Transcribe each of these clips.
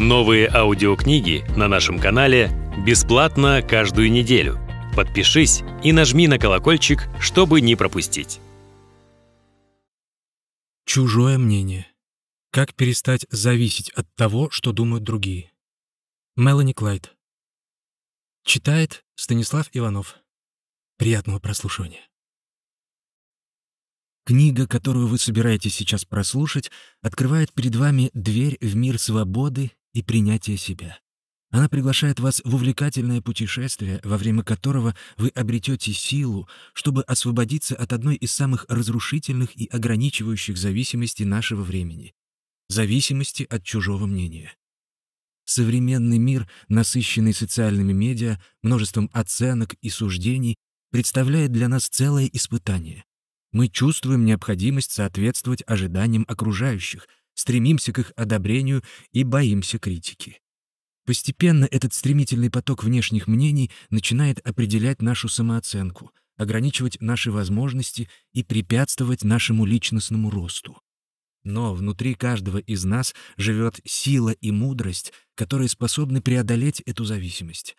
Новые аудиокниги на нашем канале бесплатно каждую неделю. Подпишись и нажми на колокольчик, чтобы не пропустить. Чужое мнение. Как перестать зависеть от того, что думают другие? Мелани Клайд. Читает Станислав Иванов. Приятного прослушивания. Книга, которую вы собираетесь сейчас прослушать, открывает перед вами дверь в мир свободы и принятие себя. Она приглашает вас в увлекательное путешествие, во время которого вы обретете силу, чтобы освободиться от одной из самых разрушительных и ограничивающих зависимостей нашего времени — зависимости от чужого мнения. Современный мир, насыщенный социальными медиа, множеством оценок и суждений, представляет для нас целое испытание. Мы чувствуем необходимость соответствовать ожиданиям окружающих, стремимся к их одобрению и боимся критики. Постепенно этот стремительный поток внешних мнений начинает определять нашу самооценку, ограничивать наши возможности и препятствовать нашему личностному росту. Но внутри каждого из нас живет сила и мудрость, которые способны преодолеть эту зависимость.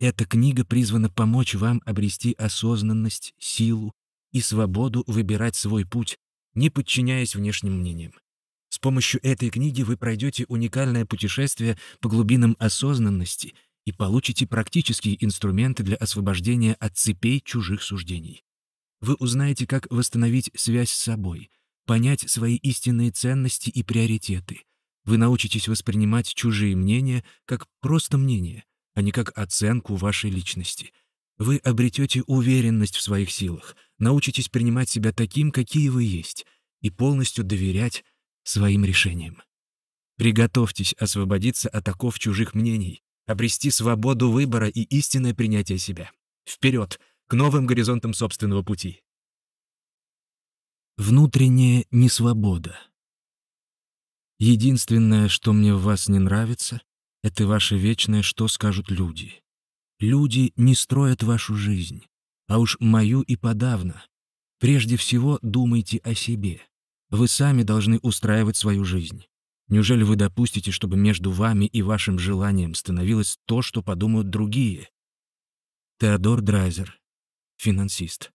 Эта книга призвана помочь вам обрести осознанность, силу и свободу выбирать свой путь, не подчиняясь внешним мнениям. С помощью этой книги вы пройдете уникальное путешествие по глубинам осознанности и получите практические инструменты для освобождения от цепей чужих суждений. Вы узнаете, как восстановить связь с собой, понять свои истинные ценности и приоритеты. Вы научитесь воспринимать чужие мнения как просто мнение, а не как оценку вашей личности. Вы обретете уверенность в своих силах, научитесь принимать себя таким, какие вы есть, и полностью доверять своим решением. Приготовьтесь освободиться от оков чужих мнений, обрести свободу выбора и истинное принятие себя. Вперед, к новым горизонтам собственного пути. Внутренняя несвобода. Единственное, что мне в вас не нравится, это ваше вечное «что скажут люди». Люди не строят вашу жизнь, а уж мою и подавно. Прежде всего думайте о себе. Вы сами должны устраивать свою жизнь. Неужели вы допустите, чтобы между вами и вашим желанием становилось то, что подумают другие? Теодор Драйзер, финансист.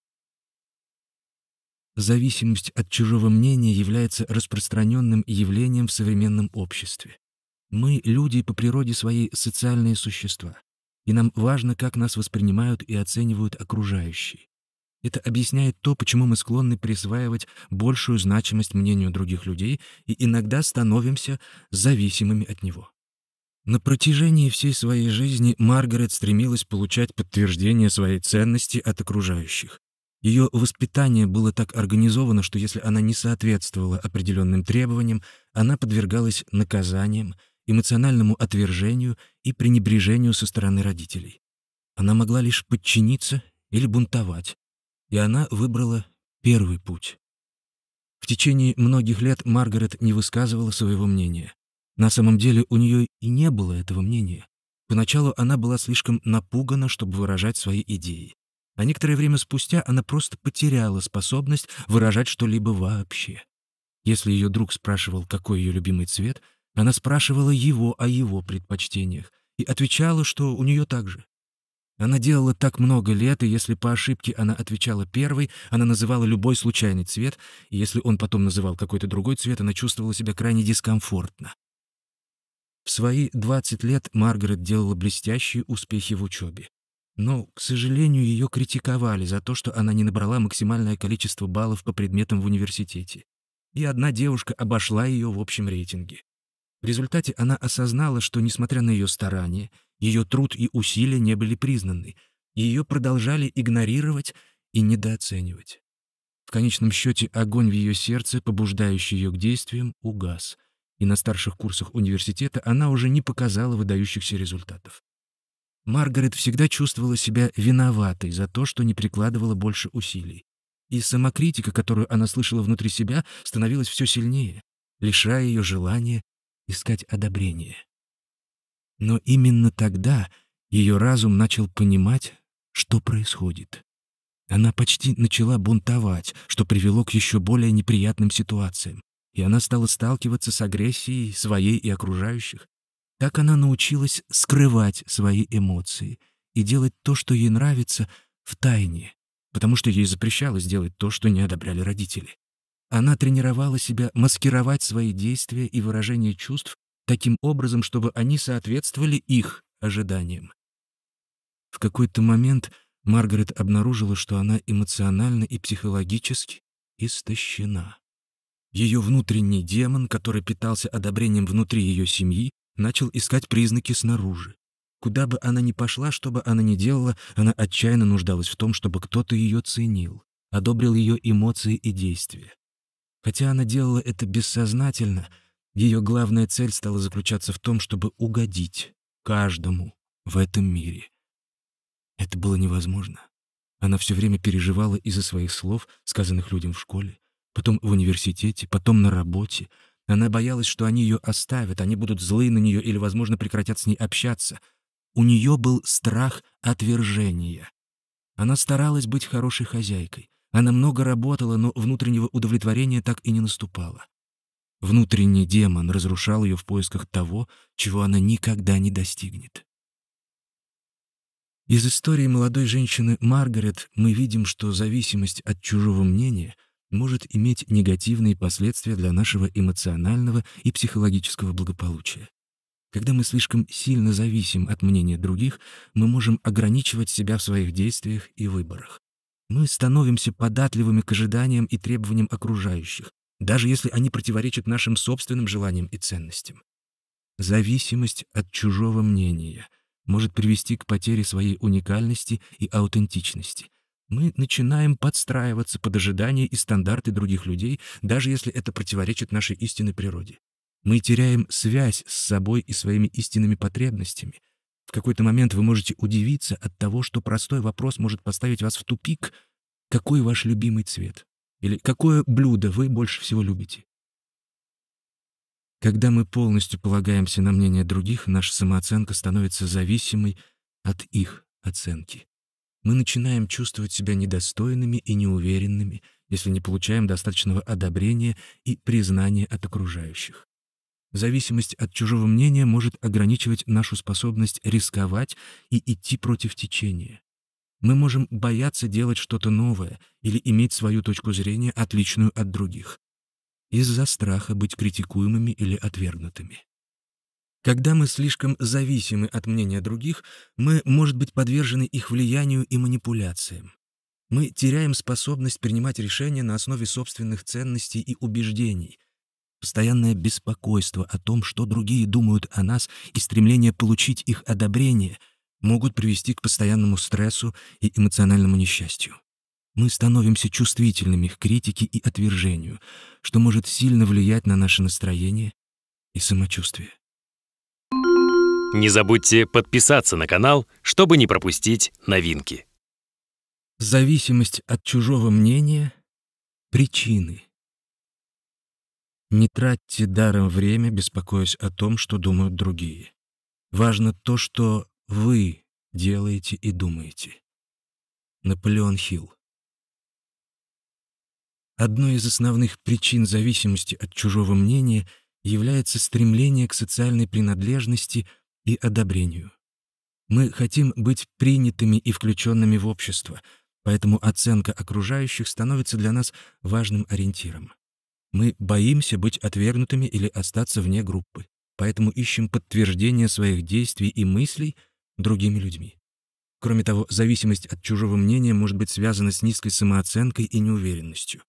Зависимость от чужого мнения является распространенным явлением в современном обществе. Мы, люди, по природе своей социальные существа, и нам важно, как нас воспринимают и оценивают окружающие. Это объясняет то, почему мы склонны присваивать большую значимость мнению других людей и иногда становимся зависимыми от него. На протяжении всей своей жизни Маргарет стремилась получать подтверждение своей ценности от окружающих. Ее воспитание было так организовано, что если она не соответствовала определенным требованиям, она подвергалась наказаниям, эмоциональному отвержению и пренебрежению со стороны родителей. Она могла лишь подчиниться или бунтовать, и она выбрала первый путь. В течение многих лет Маргарет не высказывала своего мнения. На самом деле у нее и не было этого мнения. Поначалу она была слишком напугана, чтобы выражать свои идеи. А некоторое время спустя она просто потеряла способность выражать что-либо вообще. Если ее друг спрашивал, какой ее любимый цвет, она спрашивала его о его предпочтениях и отвечала, что у нее так же. Она делала так много лет, и если по ошибке она отвечала первой, она называла любой случайный цвет, и если он потом называл какой-то другой цвет, она чувствовала себя крайне дискомфортно. В свои 20 лет Маргарет делала блестящие успехи в учебе. Но, к сожалению, ее критиковали за то, что она не набрала максимальное количество баллов по предметам в университете. И одна девушка обошла ее в общем рейтинге. В результате она осознала, что, несмотря на ее старания, ее труд и усилия не были признаны, ее продолжали игнорировать и недооценивать. В конечном счете огонь в ее сердце, побуждающий ее к действиям, угас, и на старших курсах университета она уже не показала выдающихся результатов. Маргарет всегда чувствовала себя виноватой за то, что не прикладывала больше усилий. И самокритика, которую она слышала внутри себя, становилась все сильнее, лишая ее желания искать одобрение. Но именно тогда ее разум начал понимать, что происходит. Она почти начала бунтовать, что привело к еще более неприятным ситуациям. И она стала сталкиваться с агрессией своей и окружающих. Так она научилась скрывать свои эмоции и делать то, что ей нравится, в тайне, потому что ей запрещалось делать то, что не одобряли родители. Она тренировала себя маскировать свои действия и выражение чувств таким образом, чтобы они соответствовали их ожиданиям. В какой-то момент Маргарет обнаружила, что она эмоционально и психологически истощена. Ее внутренний демон, который питался одобрением внутри ее семьи, начал искать признаки снаружи. Куда бы она ни пошла, что бы она ни делала, она отчаянно нуждалась в том, чтобы кто-то ее ценил, одобрил ее эмоции и действия. Хотя она делала это бессознательно — ее главная цель стала заключаться в том, чтобы угодить каждому в этом мире. Это было невозможно. Она все время переживала из-за своих слов, сказанных людям в школе, потом в университете, потом на работе. Она боялась, что они ее оставят, они будут злы на нее или, возможно, прекратят с ней общаться. У нее был страх отвержения. Она старалась быть хорошей хозяйкой. Она много работала, но внутреннего удовлетворения так и не наступало. Внутренний демон разрушал ее в поисках того, чего она никогда не достигнет. Из истории молодой женщины Маргарет мы видим, что зависимость от чужого мнения может иметь негативные последствия для нашего эмоционального и психологического благополучия. Когда мы слишком сильно зависим от мнения других, мы можем ограничивать себя в своих действиях и выборах. Мы становимся податливыми к ожиданиям и требованиям окружающих, даже если они противоречат нашим собственным желаниям и ценностям. Зависимость от чужого мнения может привести к потере своей уникальности и аутентичности. Мы начинаем подстраиваться под ожидания и стандарты других людей, даже если это противоречит нашей истинной природе. Мы теряем связь с собой и своими истинными потребностями. В какой-то момент вы можете удивиться от того, что простой вопрос может поставить вас в тупик. Какой ваш любимый цвет? Или какое блюдо вы больше всего любите? Когда мы полностью полагаемся на мнение других, наша самооценка становится зависимой от их оценки. Мы начинаем чувствовать себя недостойными и неуверенными, если не получаем достаточного одобрения и признания от окружающих. Зависимость от чужого мнения может ограничивать нашу способность рисковать и идти против течения. Мы можем бояться делать что-то новое или иметь свою точку зрения, отличную от других, из-за страха быть критикуемыми или отвергнутыми. Когда мы слишком зависимы от мнения других, мы, может быть, подвержены их влиянию и манипуляциям. Мы теряем способность принимать решения на основе собственных ценностей и убеждений. Постоянное беспокойство о том, что другие думают о нас, и стремление получить их одобрение могут привести к постоянному стрессу и эмоциональному несчастью. Мы становимся чувствительными к критике и отвержению, что может сильно влиять на наше настроение и самочувствие. Не забудьте подписаться на канал, чтобы не пропустить новинки. Зависимость от чужого мнения — причины. Не тратьте даром время, беспокоясь о том, что думают другие. Важно то, что вы делаете и думаете. Наполеон Хилл. Одной из основных причин зависимости от чужого мнения является стремление к социальной принадлежности и одобрению. Мы хотим быть принятыми и включенными в общество, поэтому оценка окружающих становится для нас важным ориентиром. Мы боимся быть отвергнутыми или остаться вне группы, поэтому ищем подтверждение своих действий и мыслей — другими людьми. Кроме того, зависимость от чужого мнения может быть связана с низкой самооценкой и неуверенностью.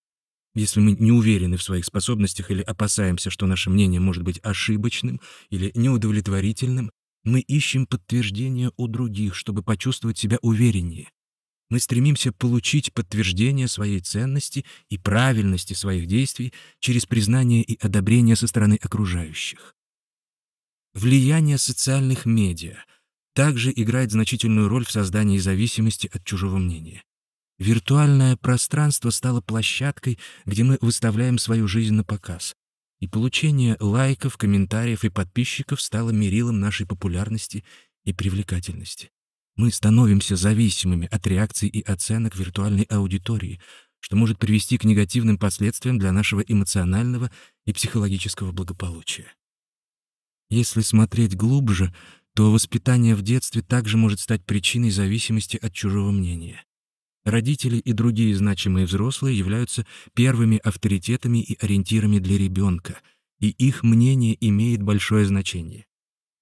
Если мы не уверены в своих способностях или опасаемся, что наше мнение может быть ошибочным или неудовлетворительным, мы ищем подтверждения у других, чтобы почувствовать себя увереннее. Мы стремимся получить подтверждение своей ценности и правильности своих действий через признание и одобрение со стороны окружающих. Влияние социальных медиа — также играет значительную роль в создании зависимости от чужого мнения. Виртуальное пространство стало площадкой, где мы выставляем свою жизнь на показ. И получение лайков, комментариев и подписчиков стало мерилом нашей популярности и привлекательности. Мы становимся зависимыми от реакций и оценок виртуальной аудитории, что может привести к негативным последствиям для нашего эмоционального и психологического благополучия. Если смотреть глубже — то воспитание в детстве также может стать причиной зависимости от чужого мнения. Родители и другие значимые взрослые являются первыми авторитетами и ориентирами для ребенка, и их мнение имеет большое значение.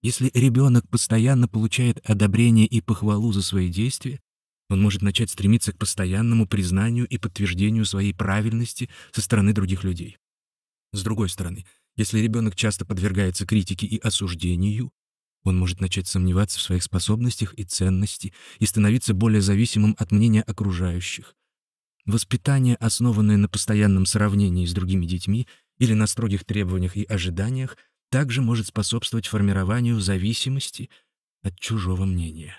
Если ребенок постоянно получает одобрение и похвалу за свои действия, он может начать стремиться к постоянному признанию и подтверждению своей правильности со стороны других людей. С другой стороны, если ребенок часто подвергается критике и осуждению, он может начать сомневаться в своих способностях и ценности и становиться более зависимым от мнения окружающих. Воспитание, основанное на постоянном сравнении с другими детьми или на строгих требованиях и ожиданиях, также может способствовать формированию зависимости от чужого мнения.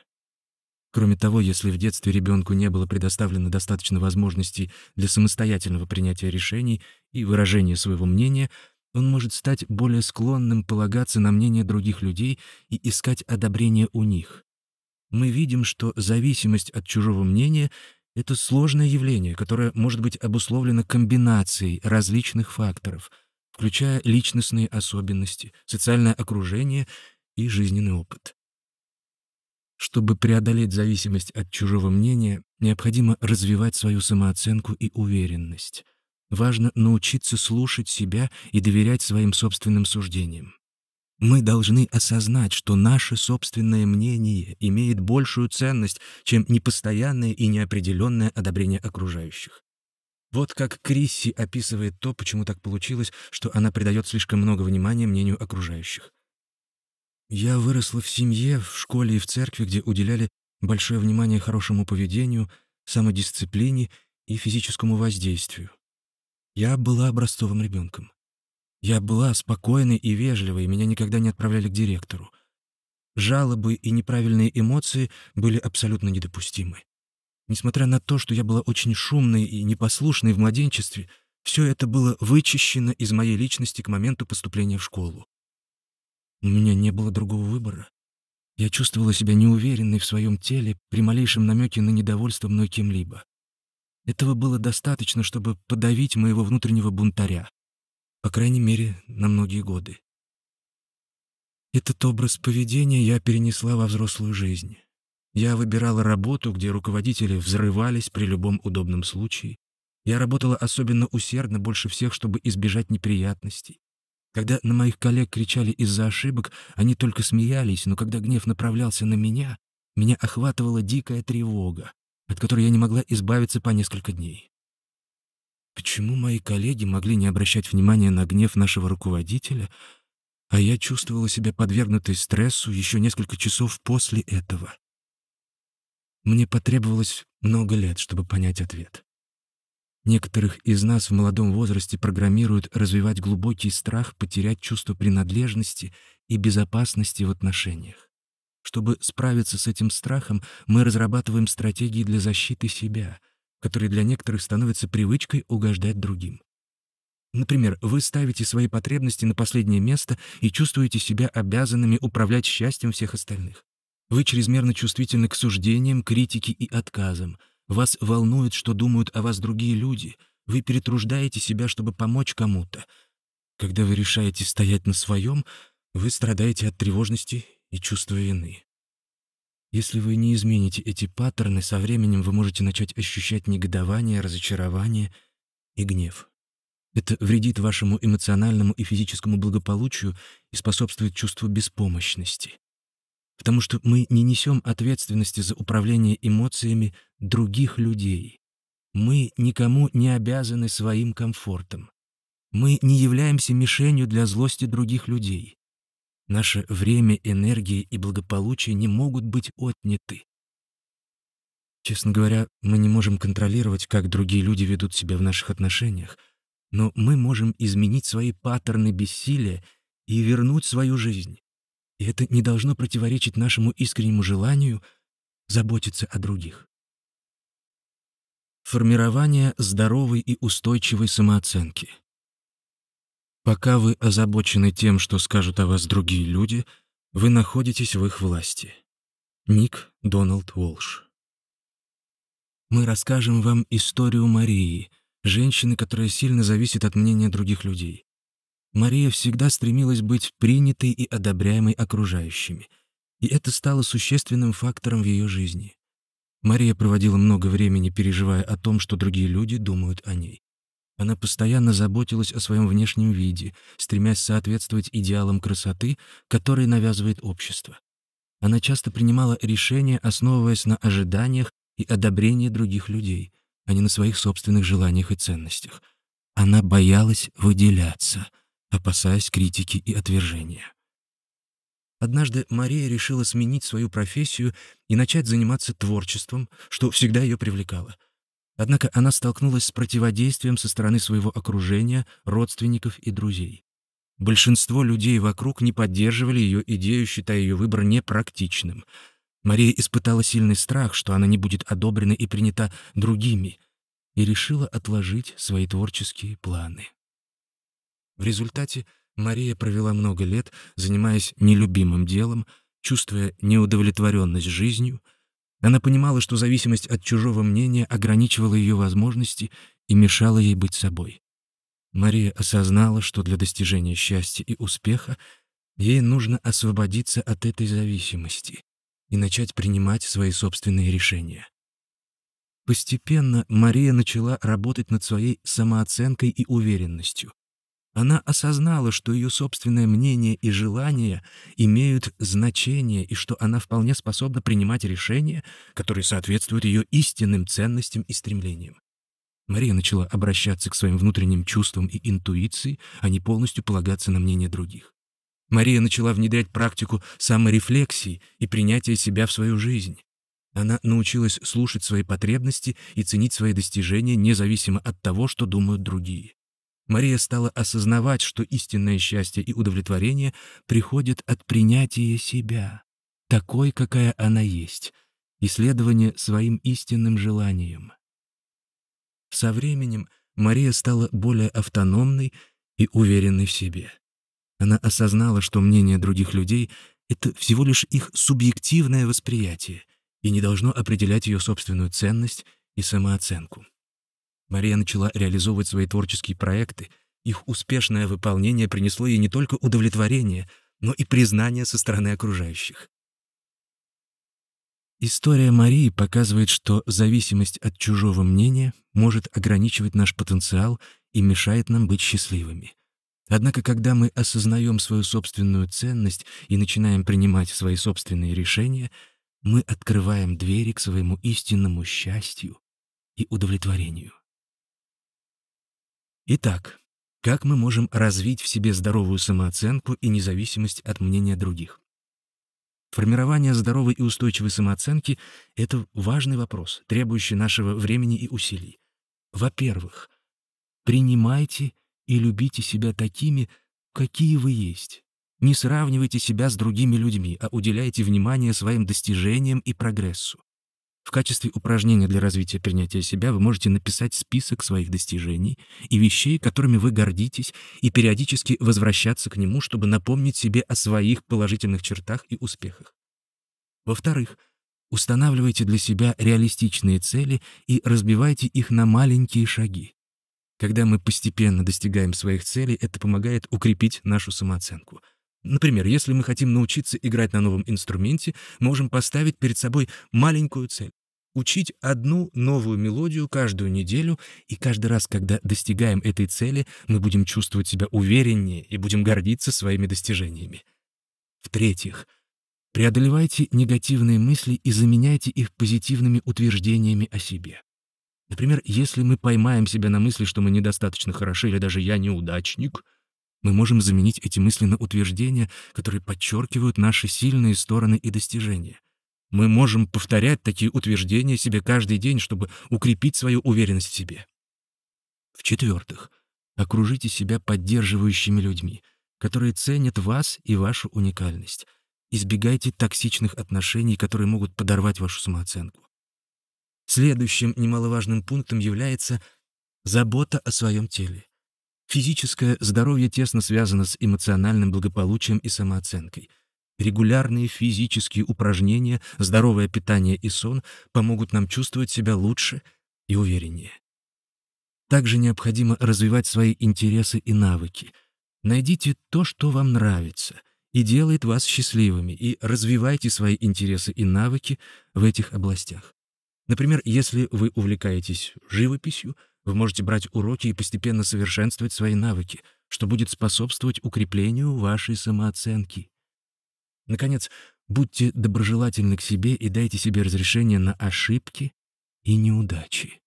Кроме того, если в детстве ребенку не было предоставлено достаточно возможностей для самостоятельного принятия решений и выражения своего мнения, он может стать более склонным полагаться на мнение других людей и искать одобрение у них. Мы видим, что зависимость от чужого мнения — это сложное явление, которое может быть обусловлено комбинацией различных факторов, включая личностные особенности, социальное окружение и жизненный опыт. Чтобы преодолеть зависимость от чужого мнения, необходимо развивать свою самооценку и уверенность — важно научиться слушать себя и доверять своим собственным суждениям. Мы должны осознать, что наше собственное мнение имеет большую ценность, чем непостоянное и неопределенное одобрение окружающих. Вот как Крисси описывает то, почему так получилось, что она придает слишком много внимания мнению окружающих. «Я выросла в семье, в школе и в церкви, где уделяли большое внимание хорошему поведению, самодисциплине и физическому воздействию. Я была образцовым ребенком. Я была спокойной и вежливой, меня никогда не отправляли к директору. Жалобы и неправильные эмоции были абсолютно недопустимы. Несмотря на то, что я была очень шумной и непослушной в младенчестве, все это было вычищено из моей личности к моменту поступления в школу. У меня не было другого выбора. Я чувствовала себя неуверенной в своем теле при малейшем намеке на недовольство мной кем-либо. Этого было достаточно, чтобы подавить моего внутреннего бунтаря. По крайней мере, на многие годы. Этот образ поведения я перенесла во взрослую жизнь. Я выбирала работу, где руководители взрывались при любом удобном случае. Я работала особенно усердно, больше всех, чтобы избежать неприятностей. Когда на моих коллег кричали из-за ошибок, они только смеялись, но когда гнев направлялся на меня, меня охватывала дикая тревога от которой я не могла избавиться по несколько дней. Почему мои коллеги могли не обращать внимания на гнев нашего руководителя, а я чувствовала себя подвергнутой стрессу еще несколько часов после этого? Мне потребовалось много лет, чтобы понять ответ. Некоторых из нас в молодом возрасте программируют развивать глубокий страх потерять чувство принадлежности и безопасности в отношениях. Чтобы справиться с этим страхом, мы разрабатываем стратегии для защиты себя, которые для некоторых становятся привычкой угождать другим. Например, вы ставите свои потребности на последнее место и чувствуете себя обязанными управлять счастьем всех остальных. Вы чрезмерно чувствительны к суждениям, критике и отказам. Вас волнует, что думают о вас другие люди. Вы перетруждаете себя, чтобы помочь кому-то. Когда вы решаете стоять на своем, вы страдаете от тревожности и чувство вины. Если вы не измените эти паттерны, со временем вы можете начать ощущать негодование, разочарование и гнев. Это вредит вашему эмоциональному и физическому благополучию и способствует чувству беспомощности. Потому что мы не несем ответственности за управление эмоциями других людей. Мы никому не обязаны своим комфортом. Мы не являемся мишенью для злости других людей. Наше время, энергии и благополучие не могут быть отняты. Честно говоря, мы не можем контролировать, как другие люди ведут себя в наших отношениях, но мы можем изменить свои паттерны бессилия и вернуть свою жизнь. И это не должно противоречить нашему искреннему желанию заботиться о других. Формирование здоровой и устойчивой самооценки — Пока вы озабочены тем, что скажут о вас другие люди, вы находитесь в их власти. Ник Дональд Уолш. Мы расскажем вам историю Марии, женщины, которая сильно зависит от мнения других людей. Мария всегда стремилась быть принятой и одобряемой окружающими, и это стало существенным фактором в ее жизни. Мария проводила много времени, переживая о том, что другие люди думают о ней. Она постоянно заботилась о своем внешнем виде, стремясь соответствовать идеалам красоты, которые навязывает общество. Она часто принимала решения, основываясь на ожиданиях и одобрении других людей, а не на своих собственных желаниях и ценностях. Она боялась выделяться, опасаясь критики и отвержения. Однажды Мария решила сменить свою профессию и начать заниматься творчеством, что всегда ее привлекало — Однако она столкнулась с противодействием со стороны своего окружения, родственников и друзей. Большинство людей вокруг не поддерживали ее идею, считая ее выбор непрактичным. Мария испытала сильный страх, что она не будет одобрена и принята другими, и решила отложить свои творческие планы. В результате Мария провела много лет, занимаясь нелюбимым делом, чувствуя неудовлетворенность жизнью — она понимала, что зависимость от чужого мнения ограничивала ее возможности и мешала ей быть собой. Мария осознала, что для достижения счастья и успеха ей нужно освободиться от этой зависимости и начать принимать свои собственные решения. Постепенно Мария начала работать над своей самооценкой и уверенностью. Она осознала, что ее собственное мнение и желания имеют значение, и что она вполне способна принимать решения, которые соответствуют ее истинным ценностям и стремлениям. Мария начала обращаться к своим внутренним чувствам и интуиции, а не полностью полагаться на мнение других. Мария начала внедрять практику саморефлексии и принятия себя в свою жизнь. Она научилась слушать свои потребности и ценить свои достижения, независимо от того, что думают другие. Мария стала осознавать, что истинное счастье и удовлетворение приходят от принятия себя, такой, какая она есть, и своим истинным желанием. Со временем Мария стала более автономной и уверенной в себе. Она осознала, что мнение других людей — это всего лишь их субъективное восприятие и не должно определять ее собственную ценность и самооценку. Мария начала реализовывать свои творческие проекты. Их успешное выполнение принесло ей не только удовлетворение, но и признание со стороны окружающих. История Марии показывает, что зависимость от чужого мнения может ограничивать наш потенциал и мешает нам быть счастливыми. Однако, когда мы осознаем свою собственную ценность и начинаем принимать свои собственные решения, мы открываем двери к своему истинному счастью и удовлетворению. Итак, как мы можем развить в себе здоровую самооценку и независимость от мнения других? Формирование здоровой и устойчивой самооценки — это важный вопрос, требующий нашего времени и усилий. Во-первых, принимайте и любите себя такими, какие вы есть. Не сравнивайте себя с другими людьми, а уделяйте внимание своим достижениям и прогрессу. В качестве упражнения для развития принятия себя вы можете написать список своих достижений и вещей, которыми вы гордитесь, и периодически возвращаться к нему, чтобы напомнить себе о своих положительных чертах и успехах. Во-вторых, устанавливайте для себя реалистичные цели и разбивайте их на маленькие шаги. Когда мы постепенно достигаем своих целей, это помогает укрепить нашу самооценку. Например, если мы хотим научиться играть на новом инструменте, можем поставить перед собой маленькую цель учить одну новую мелодию каждую неделю, и каждый раз, когда достигаем этой цели, мы будем чувствовать себя увереннее и будем гордиться своими достижениями. В-третьих, преодолевайте негативные мысли и заменяйте их позитивными утверждениями о себе. Например, если мы поймаем себя на мысли, что мы недостаточно хороши или даже «я неудачник», мы можем заменить эти мысли на утверждения, которые подчеркивают наши сильные стороны и достижения. Мы можем повторять такие утверждения себе каждый день, чтобы укрепить свою уверенность в себе. В-четвертых, окружите себя поддерживающими людьми, которые ценят вас и вашу уникальность. Избегайте токсичных отношений, которые могут подорвать вашу самооценку. Следующим немаловажным пунктом является забота о своем теле. Физическое здоровье тесно связано с эмоциональным благополучием и самооценкой. Регулярные физические упражнения, здоровое питание и сон помогут нам чувствовать себя лучше и увереннее. Также необходимо развивать свои интересы и навыки. Найдите то, что вам нравится и делает вас счастливыми, и развивайте свои интересы и навыки в этих областях. Например, если вы увлекаетесь живописью, вы можете брать уроки и постепенно совершенствовать свои навыки, что будет способствовать укреплению вашей самооценки. Наконец, будьте доброжелательны к себе и дайте себе разрешение на ошибки и неудачи.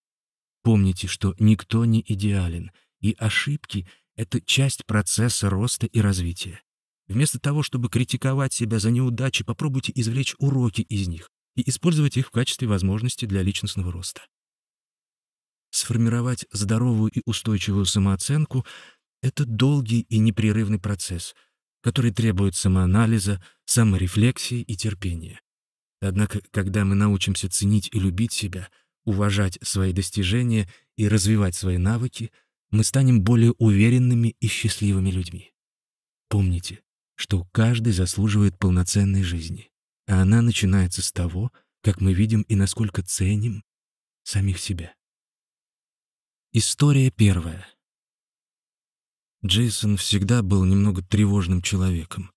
Помните, что никто не идеален, и ошибки — это часть процесса роста и развития. Вместо того, чтобы критиковать себя за неудачи, попробуйте извлечь уроки из них и использовать их в качестве возможности для личностного роста. Сформировать здоровую и устойчивую самооценку — это долгий и непрерывный процесс — который требует самоанализа, саморефлексии и терпения. Однако, когда мы научимся ценить и любить себя, уважать свои достижения и развивать свои навыки, мы станем более уверенными и счастливыми людьми. Помните, что каждый заслуживает полноценной жизни, а она начинается с того, как мы видим и насколько ценим самих себя. История первая. Джейсон всегда был немного тревожным человеком.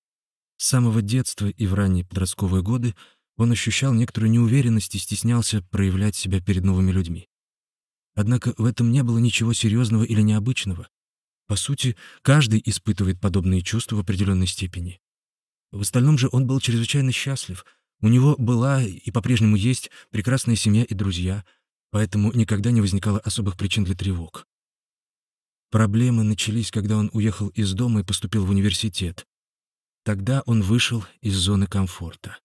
С самого детства и в ранние подростковые годы он ощущал некоторую неуверенность и стеснялся проявлять себя перед новыми людьми. Однако в этом не было ничего серьезного или необычного. По сути, каждый испытывает подобные чувства в определенной степени. В остальном же он был чрезвычайно счастлив. У него была и по-прежнему есть прекрасная семья и друзья, поэтому никогда не возникало особых причин для тревог. Проблемы начались, когда он уехал из дома и поступил в университет. Тогда он вышел из зоны комфорта.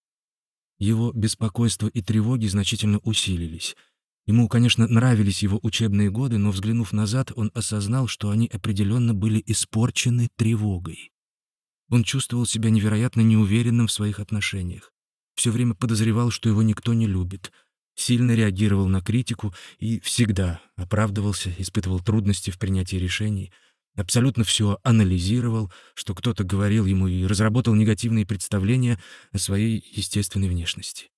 Его беспокойство и тревоги значительно усилились. Ему, конечно, нравились его учебные годы, но, взглянув назад, он осознал, что они определенно были испорчены тревогой. Он чувствовал себя невероятно неуверенным в своих отношениях. Все время подозревал, что его никто не любит — сильно реагировал на критику и всегда оправдывался, испытывал трудности в принятии решений, абсолютно все анализировал, что кто-то говорил ему и разработал негативные представления о своей естественной внешности.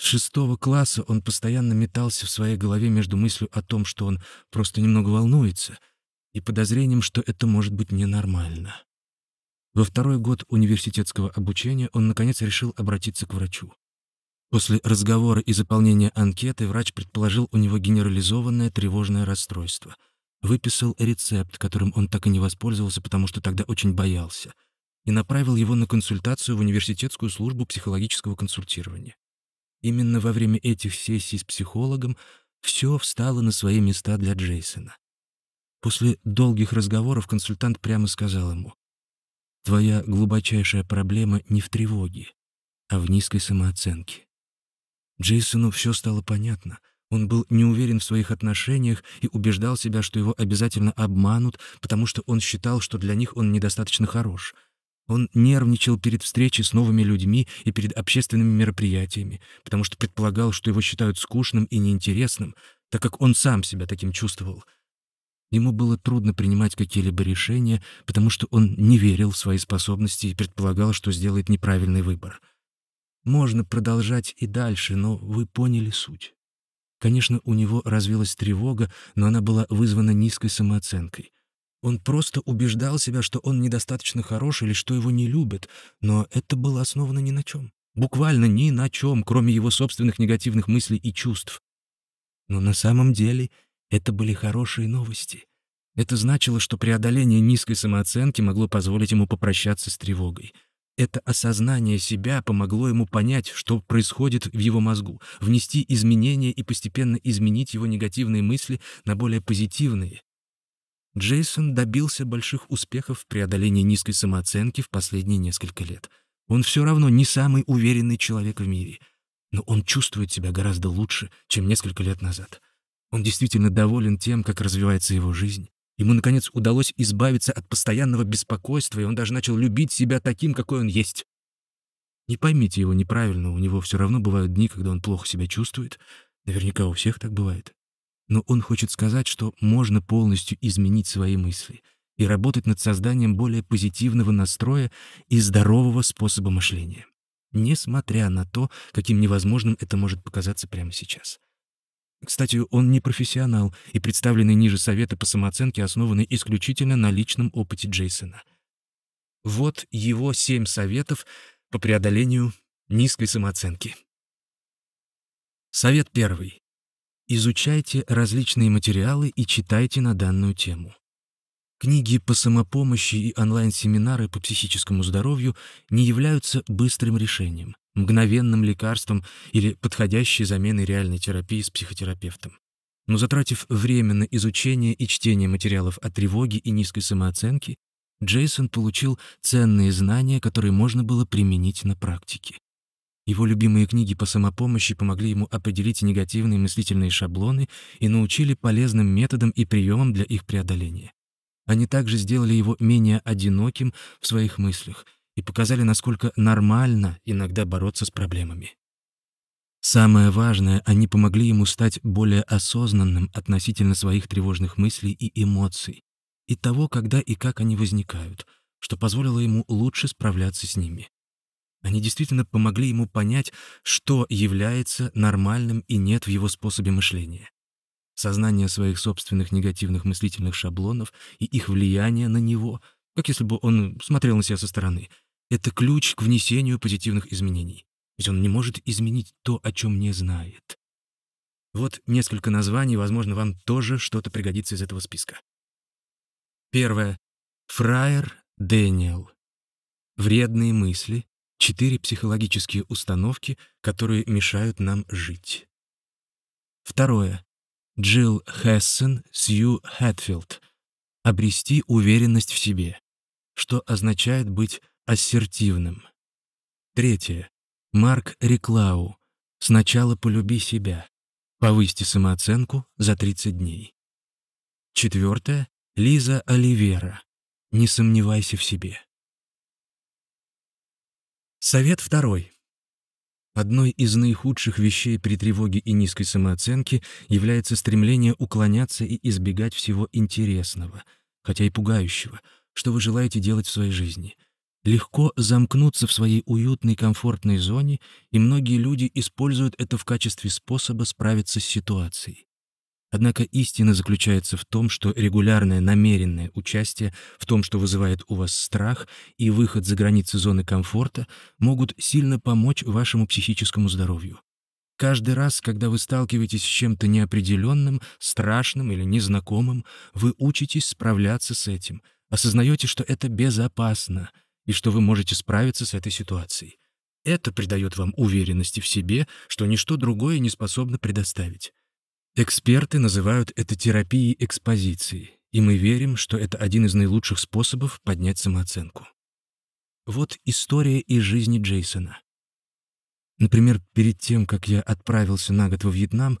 С шестого класса он постоянно метался в своей голове между мыслью о том, что он просто немного волнуется, и подозрением, что это может быть ненормально. Во второй год университетского обучения он, наконец, решил обратиться к врачу. После разговора и заполнения анкеты врач предположил у него генерализованное тревожное расстройство. Выписал рецепт, которым он так и не воспользовался, потому что тогда очень боялся, и направил его на консультацию в университетскую службу психологического консультирования. Именно во время этих сессий с психологом все встало на свои места для Джейсона. После долгих разговоров консультант прямо сказал ему, «Твоя глубочайшая проблема не в тревоге, а в низкой самооценке. Джейсону все стало понятно. Он был не уверен в своих отношениях и убеждал себя, что его обязательно обманут, потому что он считал, что для них он недостаточно хорош. Он нервничал перед встречей с новыми людьми и перед общественными мероприятиями, потому что предполагал, что его считают скучным и неинтересным, так как он сам себя таким чувствовал. Ему было трудно принимать какие-либо решения, потому что он не верил в свои способности и предполагал, что сделает неправильный выбор — можно продолжать и дальше, но вы поняли суть. Конечно, у него развилась тревога, но она была вызвана низкой самооценкой. Он просто убеждал себя, что он недостаточно хорош или что его не любят, но это было основано ни на чем. Буквально ни на чем, кроме его собственных негативных мыслей и чувств. Но на самом деле это были хорошие новости. Это значило, что преодоление низкой самооценки могло позволить ему попрощаться с тревогой — это осознание себя помогло ему понять, что происходит в его мозгу, внести изменения и постепенно изменить его негативные мысли на более позитивные. Джейсон добился больших успехов в преодолении низкой самооценки в последние несколько лет. Он все равно не самый уверенный человек в мире, но он чувствует себя гораздо лучше, чем несколько лет назад. Он действительно доволен тем, как развивается его жизнь. Ему, наконец, удалось избавиться от постоянного беспокойства, и он даже начал любить себя таким, какой он есть. Не поймите его неправильно, у него все равно бывают дни, когда он плохо себя чувствует. Наверняка у всех так бывает. Но он хочет сказать, что можно полностью изменить свои мысли и работать над созданием более позитивного настроя и здорового способа мышления. Несмотря на то, каким невозможным это может показаться прямо сейчас. Кстати, он не профессионал, и представленные ниже советы по самооценке основаны исключительно на личном опыте Джейсона. Вот его семь советов по преодолению низкой самооценки. Совет первый. Изучайте различные материалы и читайте на данную тему. Книги по самопомощи и онлайн-семинары по психическому здоровью не являются быстрым решением мгновенным лекарством или подходящей заменой реальной терапии с психотерапевтом. Но затратив время на изучение и чтение материалов о тревоге и низкой самооценке, Джейсон получил ценные знания, которые можно было применить на практике. Его любимые книги по самопомощи помогли ему определить негативные мыслительные шаблоны и научили полезным методам и приемам для их преодоления. Они также сделали его менее одиноким в своих мыслях — и показали, насколько нормально иногда бороться с проблемами. Самое важное, они помогли ему стать более осознанным относительно своих тревожных мыслей и эмоций, и того, когда и как они возникают, что позволило ему лучше справляться с ними. Они действительно помогли ему понять, что является нормальным и нет в его способе мышления. Сознание своих собственных негативных мыслительных шаблонов и их влияние на него, как если бы он смотрел на себя со стороны — это ключ к внесению позитивных изменений. Ведь он не может изменить то, о чем не знает. Вот несколько названий, возможно, вам тоже что-то пригодится из этого списка. Первое. Фраер Дэниел. Вредные мысли. Четыре психологические установки, которые мешают нам жить. Второе. Джилл Хессен, Сью Хэтфилд. Обрести уверенность в себе, что означает быть ассертивным. Третье. Марк Реклау. Сначала полюби себя. Повысьте самооценку за 30 дней. Четвертое. Лиза Оливера. Не сомневайся в себе. Совет второй. Одной из наихудших вещей при тревоге и низкой самооценке является стремление уклоняться и избегать всего интересного, хотя и пугающего, что вы желаете делать в своей жизни — легко замкнуться в своей уютной комфортной зоне, и многие люди используют это в качестве способа справиться с ситуацией. Однако истина заключается в том, что регулярное намеренное участие в том, что вызывает у вас страх, и выход за границы зоны комфорта могут сильно помочь вашему психическому здоровью. Каждый раз, когда вы сталкиваетесь с чем-то неопределенным, страшным или незнакомым, вы учитесь справляться с этим, осознаете, что это безопасно — и что вы можете справиться с этой ситуацией. Это придает вам уверенности в себе, что ничто другое не способно предоставить. Эксперты называют это терапией экспозиции, и мы верим, что это один из наилучших способов поднять самооценку. Вот история из жизни Джейсона. Например, перед тем, как я отправился на год во Вьетнам,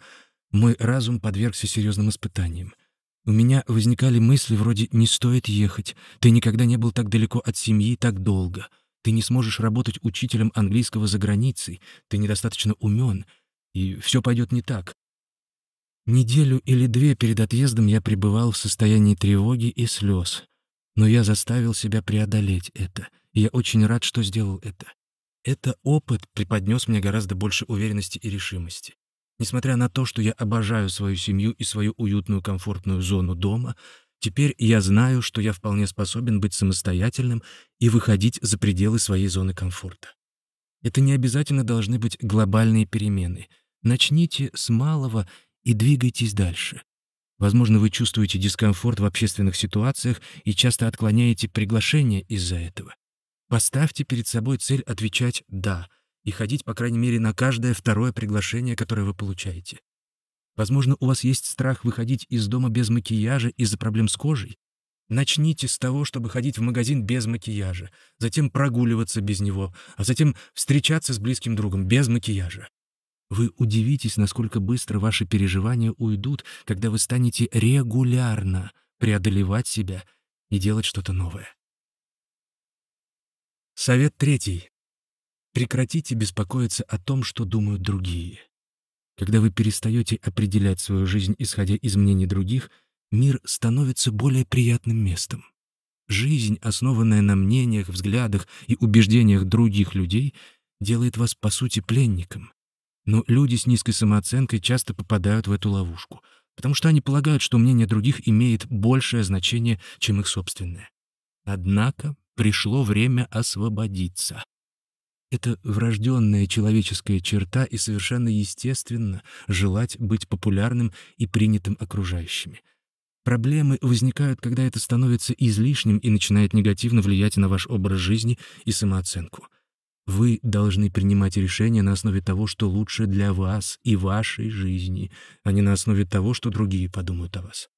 мой разум подвергся серьезным испытаниям — у меня возникали мысли вроде «не стоит ехать», «ты никогда не был так далеко от семьи так долго», «ты не сможешь работать учителем английского за границей», «ты недостаточно умен», и все пойдет не так. Неделю или две перед отъездом я пребывал в состоянии тревоги и слез, но я заставил себя преодолеть это, и я очень рад, что сделал это. Это опыт преподнес мне гораздо больше уверенности и решимости. Несмотря на то, что я обожаю свою семью и свою уютную комфортную зону дома, теперь я знаю, что я вполне способен быть самостоятельным и выходить за пределы своей зоны комфорта. Это не обязательно должны быть глобальные перемены. Начните с малого и двигайтесь дальше. Возможно, вы чувствуете дискомфорт в общественных ситуациях и часто отклоняете приглашения из-за этого. Поставьте перед собой цель отвечать «да», и ходить, по крайней мере, на каждое второе приглашение, которое вы получаете. Возможно, у вас есть страх выходить из дома без макияжа из-за проблем с кожей. Начните с того, чтобы ходить в магазин без макияжа, затем прогуливаться без него, а затем встречаться с близким другом без макияжа. Вы удивитесь, насколько быстро ваши переживания уйдут, когда вы станете регулярно преодолевать себя и делать что-то новое. Совет третий. Прекратите беспокоиться о том, что думают другие. Когда вы перестаете определять свою жизнь, исходя из мнений других, мир становится более приятным местом. Жизнь, основанная на мнениях, взглядах и убеждениях других людей, делает вас, по сути, пленником. Но люди с низкой самооценкой часто попадают в эту ловушку, потому что они полагают, что мнение других имеет большее значение, чем их собственное. Однако пришло время освободиться это врожденная человеческая черта и совершенно естественно желать быть популярным и принятым окружающими. Проблемы возникают, когда это становится излишним и начинает негативно влиять на ваш образ жизни и самооценку. Вы должны принимать решения на основе того, что лучше для вас и вашей жизни, а не на основе того, что другие подумают о вас.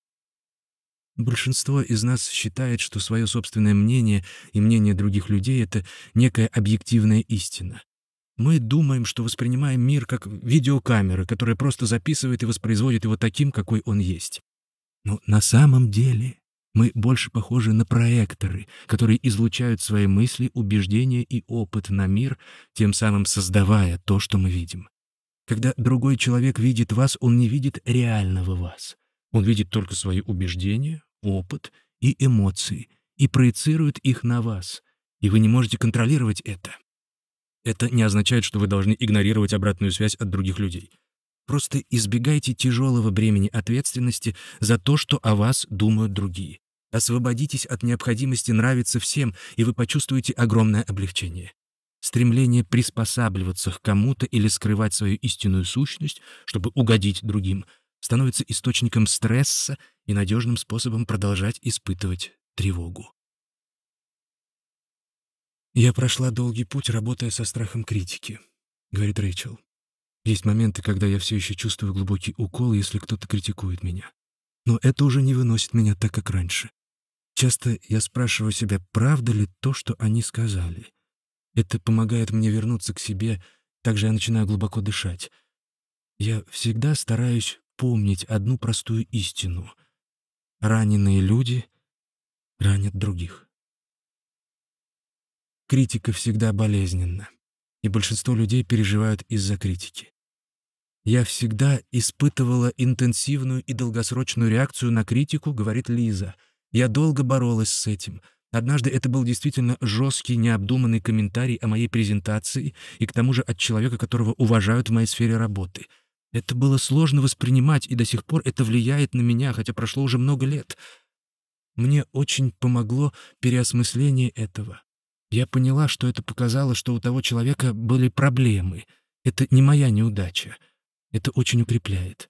Большинство из нас считает, что свое собственное мнение и мнение других людей — это некая объективная истина. Мы думаем, что воспринимаем мир как видеокамера, которая просто записывает и воспроизводит его таким, какой он есть. Но на самом деле мы больше похожи на проекторы, которые излучают свои мысли, убеждения и опыт на мир, тем самым создавая то, что мы видим. Когда другой человек видит вас, он не видит реального вас. Он видит только свои убеждения, опыт и эмоции и проецирует их на вас, и вы не можете контролировать это. Это не означает, что вы должны игнорировать обратную связь от других людей. Просто избегайте тяжелого бремени ответственности за то, что о вас думают другие. Освободитесь от необходимости нравиться всем, и вы почувствуете огромное облегчение. Стремление приспосабливаться к кому-то или скрывать свою истинную сущность, чтобы угодить другим – становится источником стресса и надежным способом продолжать испытывать тревогу. «Я прошла долгий путь, работая со страхом критики», — говорит Рэйчел. «Есть моменты, когда я все еще чувствую глубокий укол, если кто-то критикует меня. Но это уже не выносит меня так, как раньше. Часто я спрашиваю себя, правда ли то, что они сказали. Это помогает мне вернуться к себе, также я начинаю глубоко дышать. Я всегда стараюсь помнить одну простую истину. Раненые люди ранят других. Критика всегда болезненна, и большинство людей переживают из-за критики. «Я всегда испытывала интенсивную и долгосрочную реакцию на критику», — говорит Лиза. «Я долго боролась с этим. Однажды это был действительно жесткий, необдуманный комментарий о моей презентации и к тому же от человека, которого уважают в моей сфере работы. Это было сложно воспринимать, и до сих пор это влияет на меня, хотя прошло уже много лет. Мне очень помогло переосмысление этого. Я поняла, что это показало, что у того человека были проблемы. Это не моя неудача. Это очень укрепляет.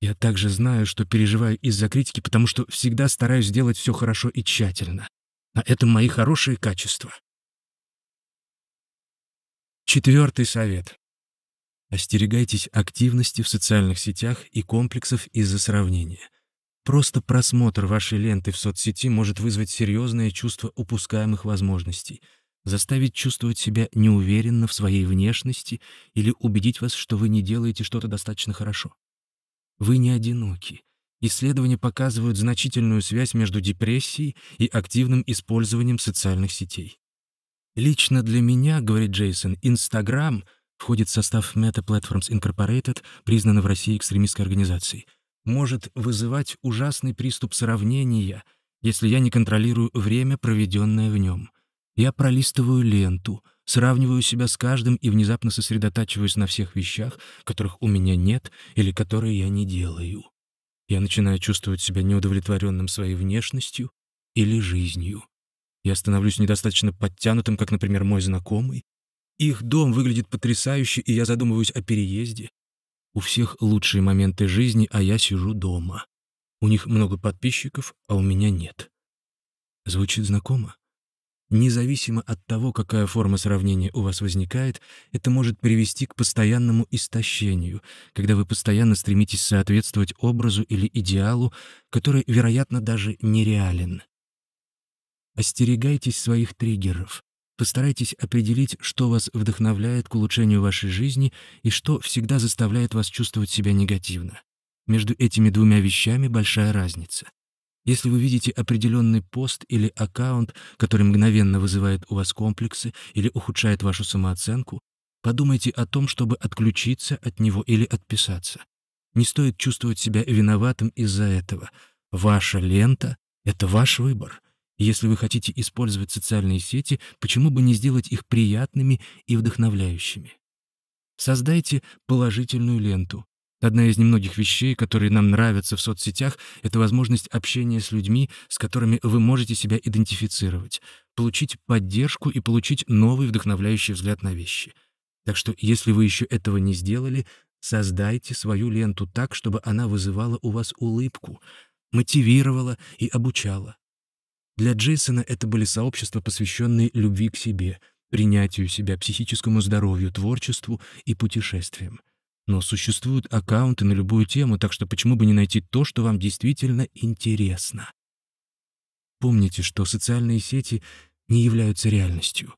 Я также знаю, что переживаю из-за критики, потому что всегда стараюсь сделать все хорошо и тщательно. А это мои хорошие качества. Четвертый совет. Остерегайтесь активности в социальных сетях и комплексов из-за сравнения. Просто просмотр вашей ленты в соцсети может вызвать серьезное чувство упускаемых возможностей, заставить чувствовать себя неуверенно в своей внешности или убедить вас, что вы не делаете что-то достаточно хорошо. Вы не одиноки. Исследования показывают значительную связь между депрессией и активным использованием социальных сетей. «Лично для меня, — говорит Джейсон, — Инстаграм — входит в состав Meta Platforms Incorporated, признана в России экстремистской организацией, может вызывать ужасный приступ сравнения, если я не контролирую время, проведенное в нем. Я пролистываю ленту, сравниваю себя с каждым и внезапно сосредотачиваюсь на всех вещах, которых у меня нет или которые я не делаю. Я начинаю чувствовать себя неудовлетворенным своей внешностью или жизнью. Я становлюсь недостаточно подтянутым, как, например, мой знакомый, их дом выглядит потрясающе, и я задумываюсь о переезде. У всех лучшие моменты жизни, а я сижу дома. У них много подписчиков, а у меня нет. Звучит знакомо? Независимо от того, какая форма сравнения у вас возникает, это может привести к постоянному истощению, когда вы постоянно стремитесь соответствовать образу или идеалу, который, вероятно, даже нереален. Остерегайтесь своих триггеров. Постарайтесь определить, что вас вдохновляет к улучшению вашей жизни и что всегда заставляет вас чувствовать себя негативно. Между этими двумя вещами большая разница. Если вы видите определенный пост или аккаунт, который мгновенно вызывает у вас комплексы или ухудшает вашу самооценку, подумайте о том, чтобы отключиться от него или отписаться. Не стоит чувствовать себя виноватым из-за этого. Ваша лента — это ваш выбор. Если вы хотите использовать социальные сети, почему бы не сделать их приятными и вдохновляющими? Создайте положительную ленту. Одна из немногих вещей, которые нам нравятся в соцсетях, это возможность общения с людьми, с которыми вы можете себя идентифицировать, получить поддержку и получить новый вдохновляющий взгляд на вещи. Так что, если вы еще этого не сделали, создайте свою ленту так, чтобы она вызывала у вас улыбку, мотивировала и обучала. Для Джейсона это были сообщества, посвященные любви к себе, принятию себя, психическому здоровью, творчеству и путешествиям. Но существуют аккаунты на любую тему, так что почему бы не найти то, что вам действительно интересно? Помните, что социальные сети не являются реальностью.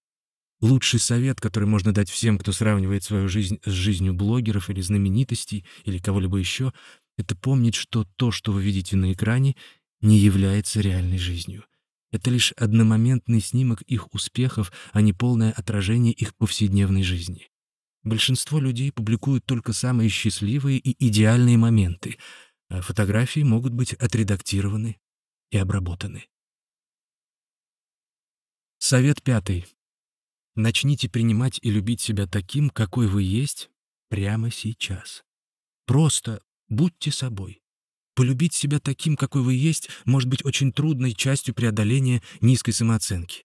Лучший совет, который можно дать всем, кто сравнивает свою жизнь с жизнью блогеров или знаменитостей или кого-либо еще, это помнить, что то, что вы видите на экране, не является реальной жизнью. Это лишь одномоментный снимок их успехов, а не полное отражение их повседневной жизни. Большинство людей публикуют только самые счастливые и идеальные моменты, а фотографии могут быть отредактированы и обработаны. Совет пятый. Начните принимать и любить себя таким, какой вы есть прямо сейчас. Просто будьте собой. Полюбить себя таким, какой вы есть, может быть очень трудной частью преодоления низкой самооценки.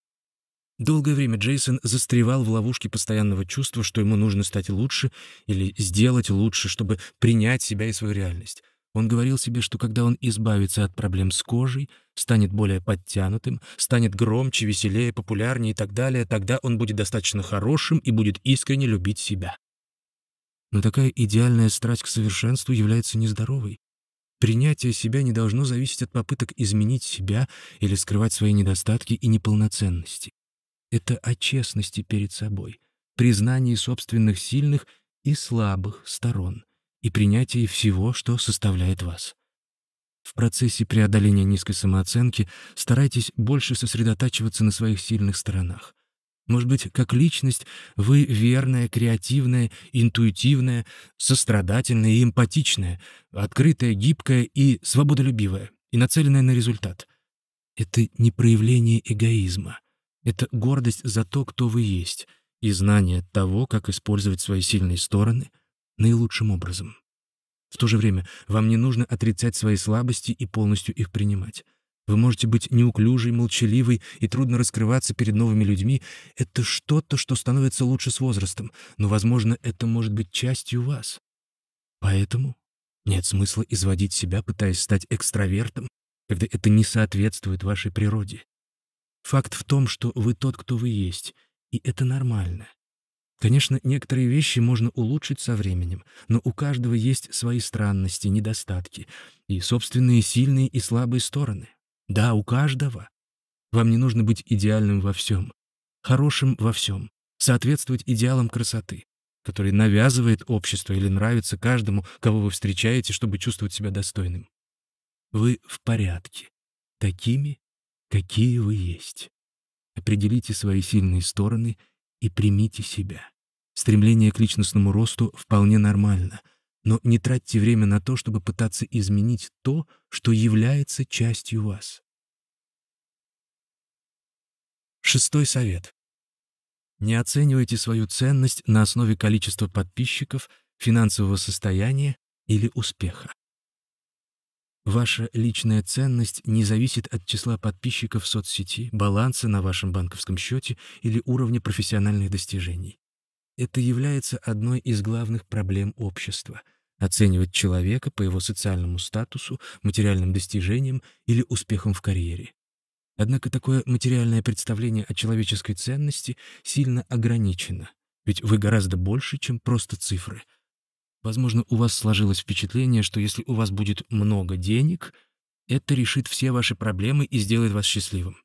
Долгое время Джейсон застревал в ловушке постоянного чувства, что ему нужно стать лучше или сделать лучше, чтобы принять себя и свою реальность. Он говорил себе, что когда он избавится от проблем с кожей, станет более подтянутым, станет громче, веселее, популярнее и так далее, тогда он будет достаточно хорошим и будет искренне любить себя. Но такая идеальная страсть к совершенству является нездоровой. Принятие себя не должно зависеть от попыток изменить себя или скрывать свои недостатки и неполноценности. Это о честности перед собой, признании собственных сильных и слабых сторон и принятии всего, что составляет вас. В процессе преодоления низкой самооценки старайтесь больше сосредотачиваться на своих сильных сторонах. Может быть, как личность вы верная, креативная, интуитивная, сострадательная и эмпатичная, открытая, гибкая и свободолюбивая, и нацеленная на результат. Это не проявление эгоизма. Это гордость за то, кто вы есть, и знание того, как использовать свои сильные стороны наилучшим образом. В то же время вам не нужно отрицать свои слабости и полностью их принимать. Вы можете быть неуклюжей, молчаливой и трудно раскрываться перед новыми людьми. Это что-то, что становится лучше с возрастом, но, возможно, это может быть частью вас. Поэтому нет смысла изводить себя, пытаясь стать экстравертом, когда это не соответствует вашей природе. Факт в том, что вы тот, кто вы есть, и это нормально. Конечно, некоторые вещи можно улучшить со временем, но у каждого есть свои странности, недостатки и собственные сильные и слабые стороны. Да, у каждого. Вам не нужно быть идеальным во всем, хорошим во всем, соответствовать идеалам красоты, которые навязывает общество или нравится каждому, кого вы встречаете, чтобы чувствовать себя достойным. Вы в порядке, такими, какие вы есть. Определите свои сильные стороны и примите себя. Стремление к личностному росту вполне нормально — но не тратьте время на то, чтобы пытаться изменить то, что является частью вас. Шестой совет. Не оценивайте свою ценность на основе количества подписчиков, финансового состояния или успеха. Ваша личная ценность не зависит от числа подписчиков в соцсети, баланса на вашем банковском счете или уровня профессиональных достижений. Это является одной из главных проблем общества — оценивать человека по его социальному статусу, материальным достижениям или успехам в карьере. Однако такое материальное представление о человеческой ценности сильно ограничено, ведь вы гораздо больше, чем просто цифры. Возможно, у вас сложилось впечатление, что если у вас будет много денег, это решит все ваши проблемы и сделает вас счастливым.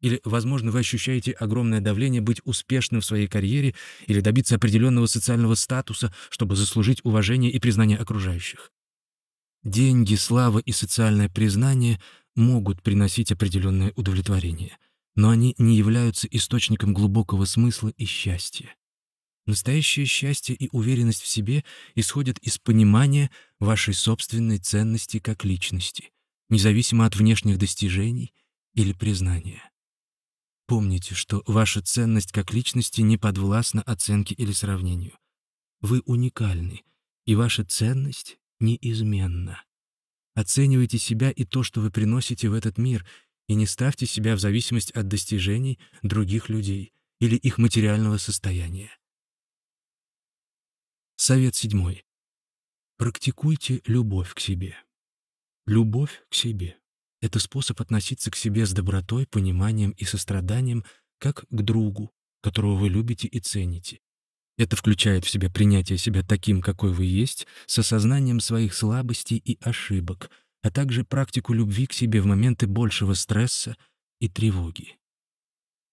Или, возможно, вы ощущаете огромное давление быть успешным в своей карьере или добиться определенного социального статуса, чтобы заслужить уважение и признание окружающих. Деньги, слава и социальное признание могут приносить определенное удовлетворение, но они не являются источником глубокого смысла и счастья. Настоящее счастье и уверенность в себе исходят из понимания вашей собственной ценности как личности, независимо от внешних достижений или признания. Помните, что ваша ценность как личности не подвластна оценке или сравнению. Вы уникальны, и ваша ценность неизменна. Оценивайте себя и то, что вы приносите в этот мир, и не ставьте себя в зависимость от достижений других людей или их материального состояния. Совет седьмой. Практикуйте любовь к себе. Любовь к себе. Это способ относиться к себе с добротой, пониманием и состраданием, как к другу, которого вы любите и цените. Это включает в себя принятие себя таким, какой вы есть, с осознанием своих слабостей и ошибок, а также практику любви к себе в моменты большего стресса и тревоги.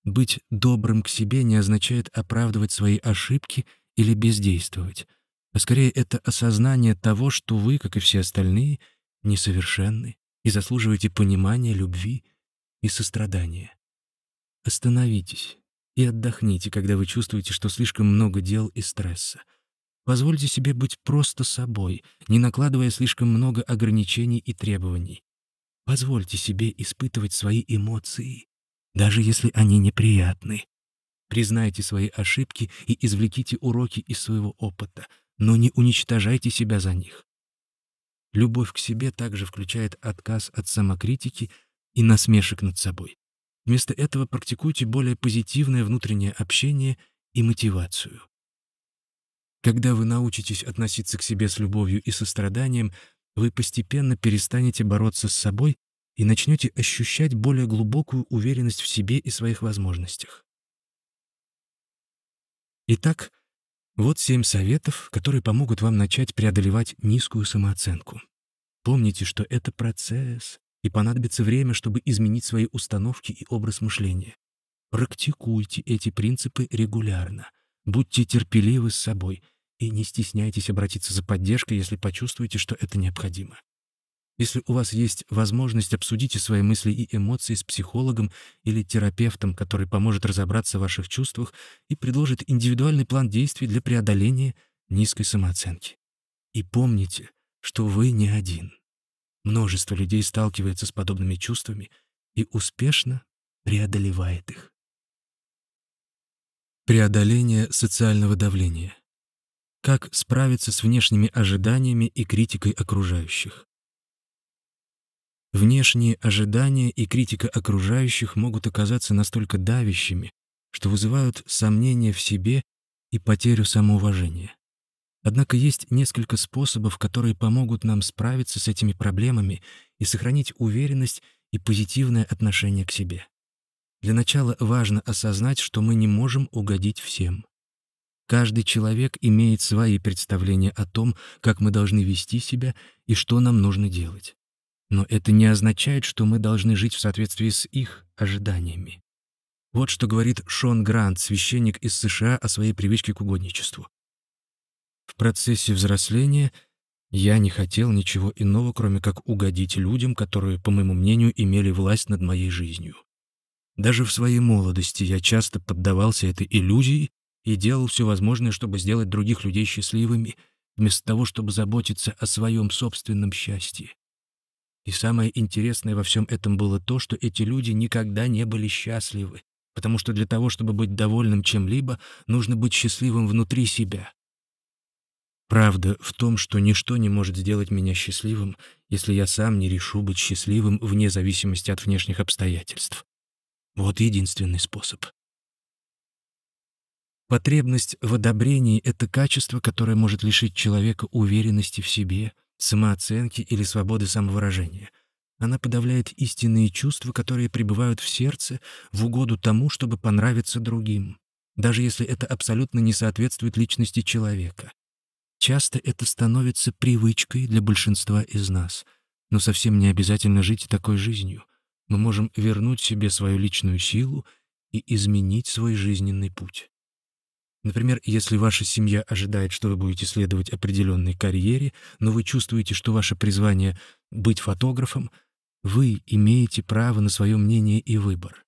Быть добрым к себе не означает оправдывать свои ошибки или бездействовать, а скорее это осознание того, что вы, как и все остальные, несовершенны и заслуживаете понимания, любви и сострадания. Остановитесь и отдохните, когда вы чувствуете, что слишком много дел и стресса. Позвольте себе быть просто собой, не накладывая слишком много ограничений и требований. Позвольте себе испытывать свои эмоции, даже если они неприятны. Признайте свои ошибки и извлеките уроки из своего опыта, но не уничтожайте себя за них. Любовь к себе также включает отказ от самокритики и насмешек над собой. Вместо этого практикуйте более позитивное внутреннее общение и мотивацию. Когда вы научитесь относиться к себе с любовью и состраданием, вы постепенно перестанете бороться с собой и начнете ощущать более глубокую уверенность в себе и своих возможностях. Итак, вот семь советов, которые помогут вам начать преодолевать низкую самооценку. Помните, что это процесс, и понадобится время, чтобы изменить свои установки и образ мышления. Практикуйте эти принципы регулярно. Будьте терпеливы с собой и не стесняйтесь обратиться за поддержкой, если почувствуете, что это необходимо. Если у вас есть возможность, обсудите свои мысли и эмоции с психологом или терапевтом, который поможет разобраться в ваших чувствах и предложит индивидуальный план действий для преодоления низкой самооценки. И помните, что вы не один. Множество людей сталкивается с подобными чувствами и успешно преодолевает их. Преодоление социального давления. Как справиться с внешними ожиданиями и критикой окружающих? Внешние ожидания и критика окружающих могут оказаться настолько давящими, что вызывают сомнения в себе и потерю самоуважения. Однако есть несколько способов, которые помогут нам справиться с этими проблемами и сохранить уверенность и позитивное отношение к себе. Для начала важно осознать, что мы не можем угодить всем. Каждый человек имеет свои представления о том, как мы должны вести себя и что нам нужно делать. Но это не означает, что мы должны жить в соответствии с их ожиданиями. Вот что говорит Шон Грант, священник из США, о своей привычке к угодничеству. В процессе взросления я не хотел ничего иного, кроме как угодить людям, которые, по моему мнению, имели власть над моей жизнью. Даже в своей молодости я часто поддавался этой иллюзии и делал все возможное, чтобы сделать других людей счастливыми, вместо того, чтобы заботиться о своем собственном счастье. И самое интересное во всем этом было то, что эти люди никогда не были счастливы, потому что для того, чтобы быть довольным чем-либо, нужно быть счастливым внутри себя. Правда в том, что ничто не может сделать меня счастливым, если я сам не решу быть счастливым вне зависимости от внешних обстоятельств. Вот единственный способ. Потребность в одобрении — это качество, которое может лишить человека уверенности в себе — самооценки или свободы самовыражения. Она подавляет истинные чувства, которые пребывают в сердце в угоду тому, чтобы понравиться другим, даже если это абсолютно не соответствует личности человека. Часто это становится привычкой для большинства из нас, но совсем не обязательно жить такой жизнью. Мы можем вернуть себе свою личную силу и изменить свой жизненный путь. Например, если ваша семья ожидает, что вы будете следовать определенной карьере, но вы чувствуете, что ваше призвание — быть фотографом, вы имеете право на свое мнение и выбор.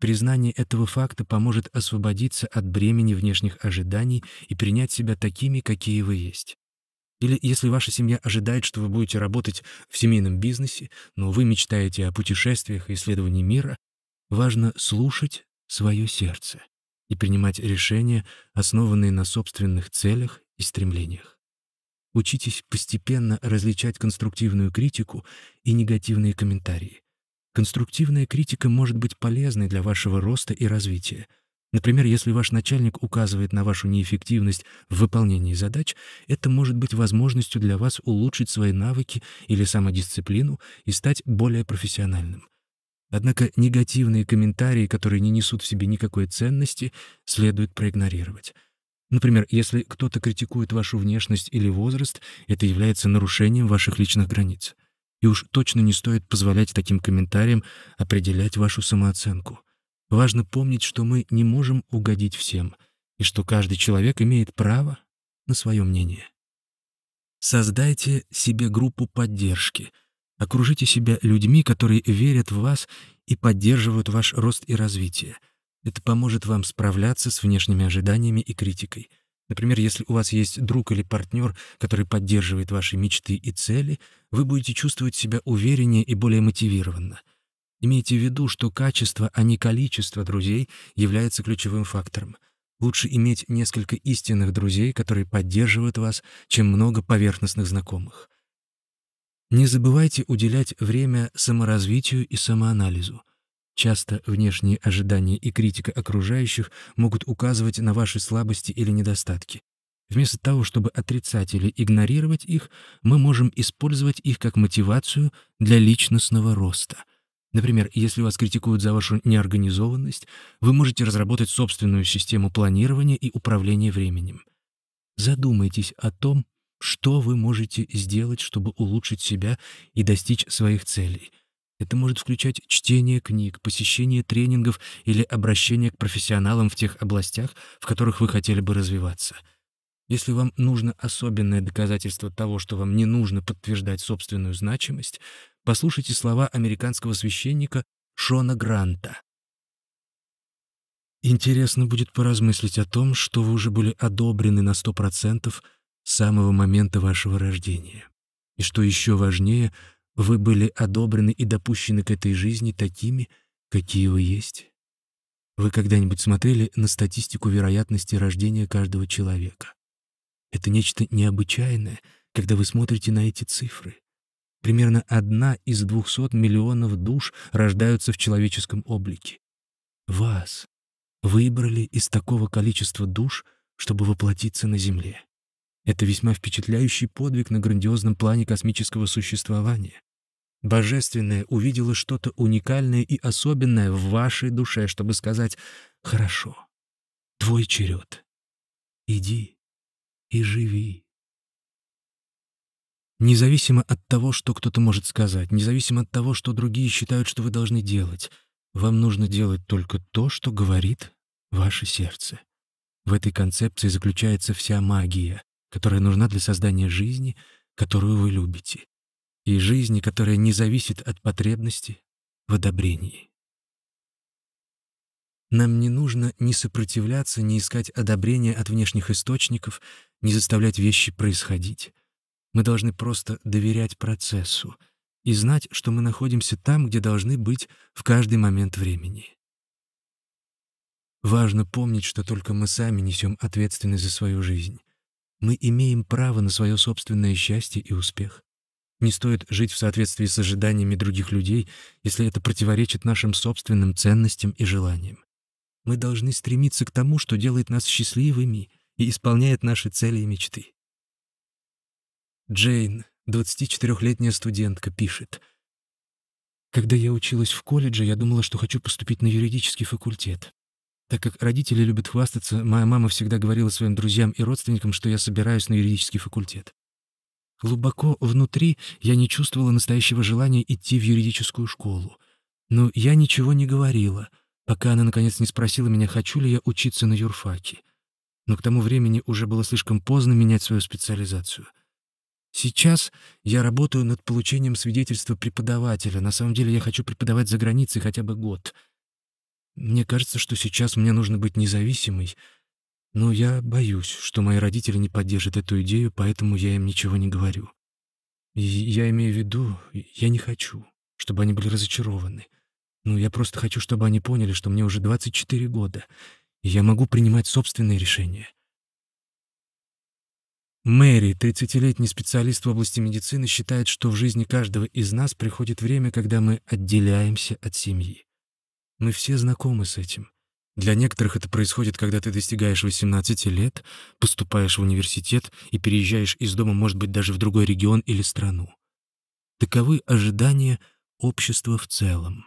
Признание этого факта поможет освободиться от бремени внешних ожиданий и принять себя такими, какие вы есть. Или если ваша семья ожидает, что вы будете работать в семейном бизнесе, но вы мечтаете о путешествиях и исследовании мира, важно слушать свое сердце и принимать решения, основанные на собственных целях и стремлениях. Учитесь постепенно различать конструктивную критику и негативные комментарии. Конструктивная критика может быть полезной для вашего роста и развития. Например, если ваш начальник указывает на вашу неэффективность в выполнении задач, это может быть возможностью для вас улучшить свои навыки или самодисциплину и стать более профессиональным. Однако негативные комментарии, которые не несут в себе никакой ценности, следует проигнорировать. Например, если кто-то критикует вашу внешность или возраст, это является нарушением ваших личных границ. И уж точно не стоит позволять таким комментариям определять вашу самооценку. Важно помнить, что мы не можем угодить всем, и что каждый человек имеет право на свое мнение. Создайте себе группу поддержки — Окружите себя людьми, которые верят в вас и поддерживают ваш рост и развитие. Это поможет вам справляться с внешними ожиданиями и критикой. Например, если у вас есть друг или партнер, который поддерживает ваши мечты и цели, вы будете чувствовать себя увереннее и более мотивированно. Имейте в виду, что качество, а не количество друзей является ключевым фактором. Лучше иметь несколько истинных друзей, которые поддерживают вас, чем много поверхностных знакомых. Не забывайте уделять время саморазвитию и самоанализу. Часто внешние ожидания и критика окружающих могут указывать на ваши слабости или недостатки. Вместо того, чтобы отрицать или игнорировать их, мы можем использовать их как мотивацию для личностного роста. Например, если вас критикуют за вашу неорганизованность, вы можете разработать собственную систему планирования и управления временем. Задумайтесь о том, что вы можете сделать, чтобы улучшить себя и достичь своих целей. Это может включать чтение книг, посещение тренингов или обращение к профессионалам в тех областях, в которых вы хотели бы развиваться. Если вам нужно особенное доказательство того, что вам не нужно подтверждать собственную значимость, послушайте слова американского священника Шона Гранта. Интересно будет поразмыслить о том, что вы уже были одобрены на 100%, самого момента вашего рождения. И что еще важнее, вы были одобрены и допущены к этой жизни такими, какие вы есть. Вы когда-нибудь смотрели на статистику вероятности рождения каждого человека? Это нечто необычайное, когда вы смотрите на эти цифры. Примерно одна из двухсот миллионов душ рождаются в человеческом облике. Вас выбрали из такого количества душ, чтобы воплотиться на Земле. Это весьма впечатляющий подвиг на грандиозном плане космического существования. Божественное увидело что-то уникальное и особенное в вашей душе, чтобы сказать «Хорошо, твой черед. Иди и живи». Независимо от того, что кто-то может сказать, независимо от того, что другие считают, что вы должны делать, вам нужно делать только то, что говорит ваше сердце. В этой концепции заключается вся магия которая нужна для создания жизни, которую вы любите, и жизни, которая не зависит от потребности в одобрении. Нам не нужно ни сопротивляться, ни искать одобрения от внешних источников, ни заставлять вещи происходить. Мы должны просто доверять процессу и знать, что мы находимся там, где должны быть в каждый момент времени. Важно помнить, что только мы сами несем ответственность за свою жизнь. Мы имеем право на свое собственное счастье и успех. Не стоит жить в соответствии с ожиданиями других людей, если это противоречит нашим собственным ценностям и желаниям. Мы должны стремиться к тому, что делает нас счастливыми и исполняет наши цели и мечты. Джейн, 24-летняя студентка, пишет. «Когда я училась в колледже, я думала, что хочу поступить на юридический факультет. Так как родители любят хвастаться, моя мама всегда говорила своим друзьям и родственникам, что я собираюсь на юридический факультет. Глубоко внутри я не чувствовала настоящего желания идти в юридическую школу. Но я ничего не говорила, пока она, наконец, не спросила меня, хочу ли я учиться на юрфаке. Но к тому времени уже было слишком поздно менять свою специализацию. Сейчас я работаю над получением свидетельства преподавателя. На самом деле я хочу преподавать за границей хотя бы год — мне кажется, что сейчас мне нужно быть независимой, но я боюсь, что мои родители не поддержат эту идею, поэтому я им ничего не говорю. И я имею в виду, я не хочу, чтобы они были разочарованы. Ну, я просто хочу, чтобы они поняли, что мне уже 24 года, и я могу принимать собственные решения. Мэри, 30-летний специалист в области медицины, считает, что в жизни каждого из нас приходит время, когда мы отделяемся от семьи. Мы все знакомы с этим. Для некоторых это происходит, когда ты достигаешь 18 лет, поступаешь в университет и переезжаешь из дома, может быть, даже в другой регион или страну. Таковы ожидания общества в целом.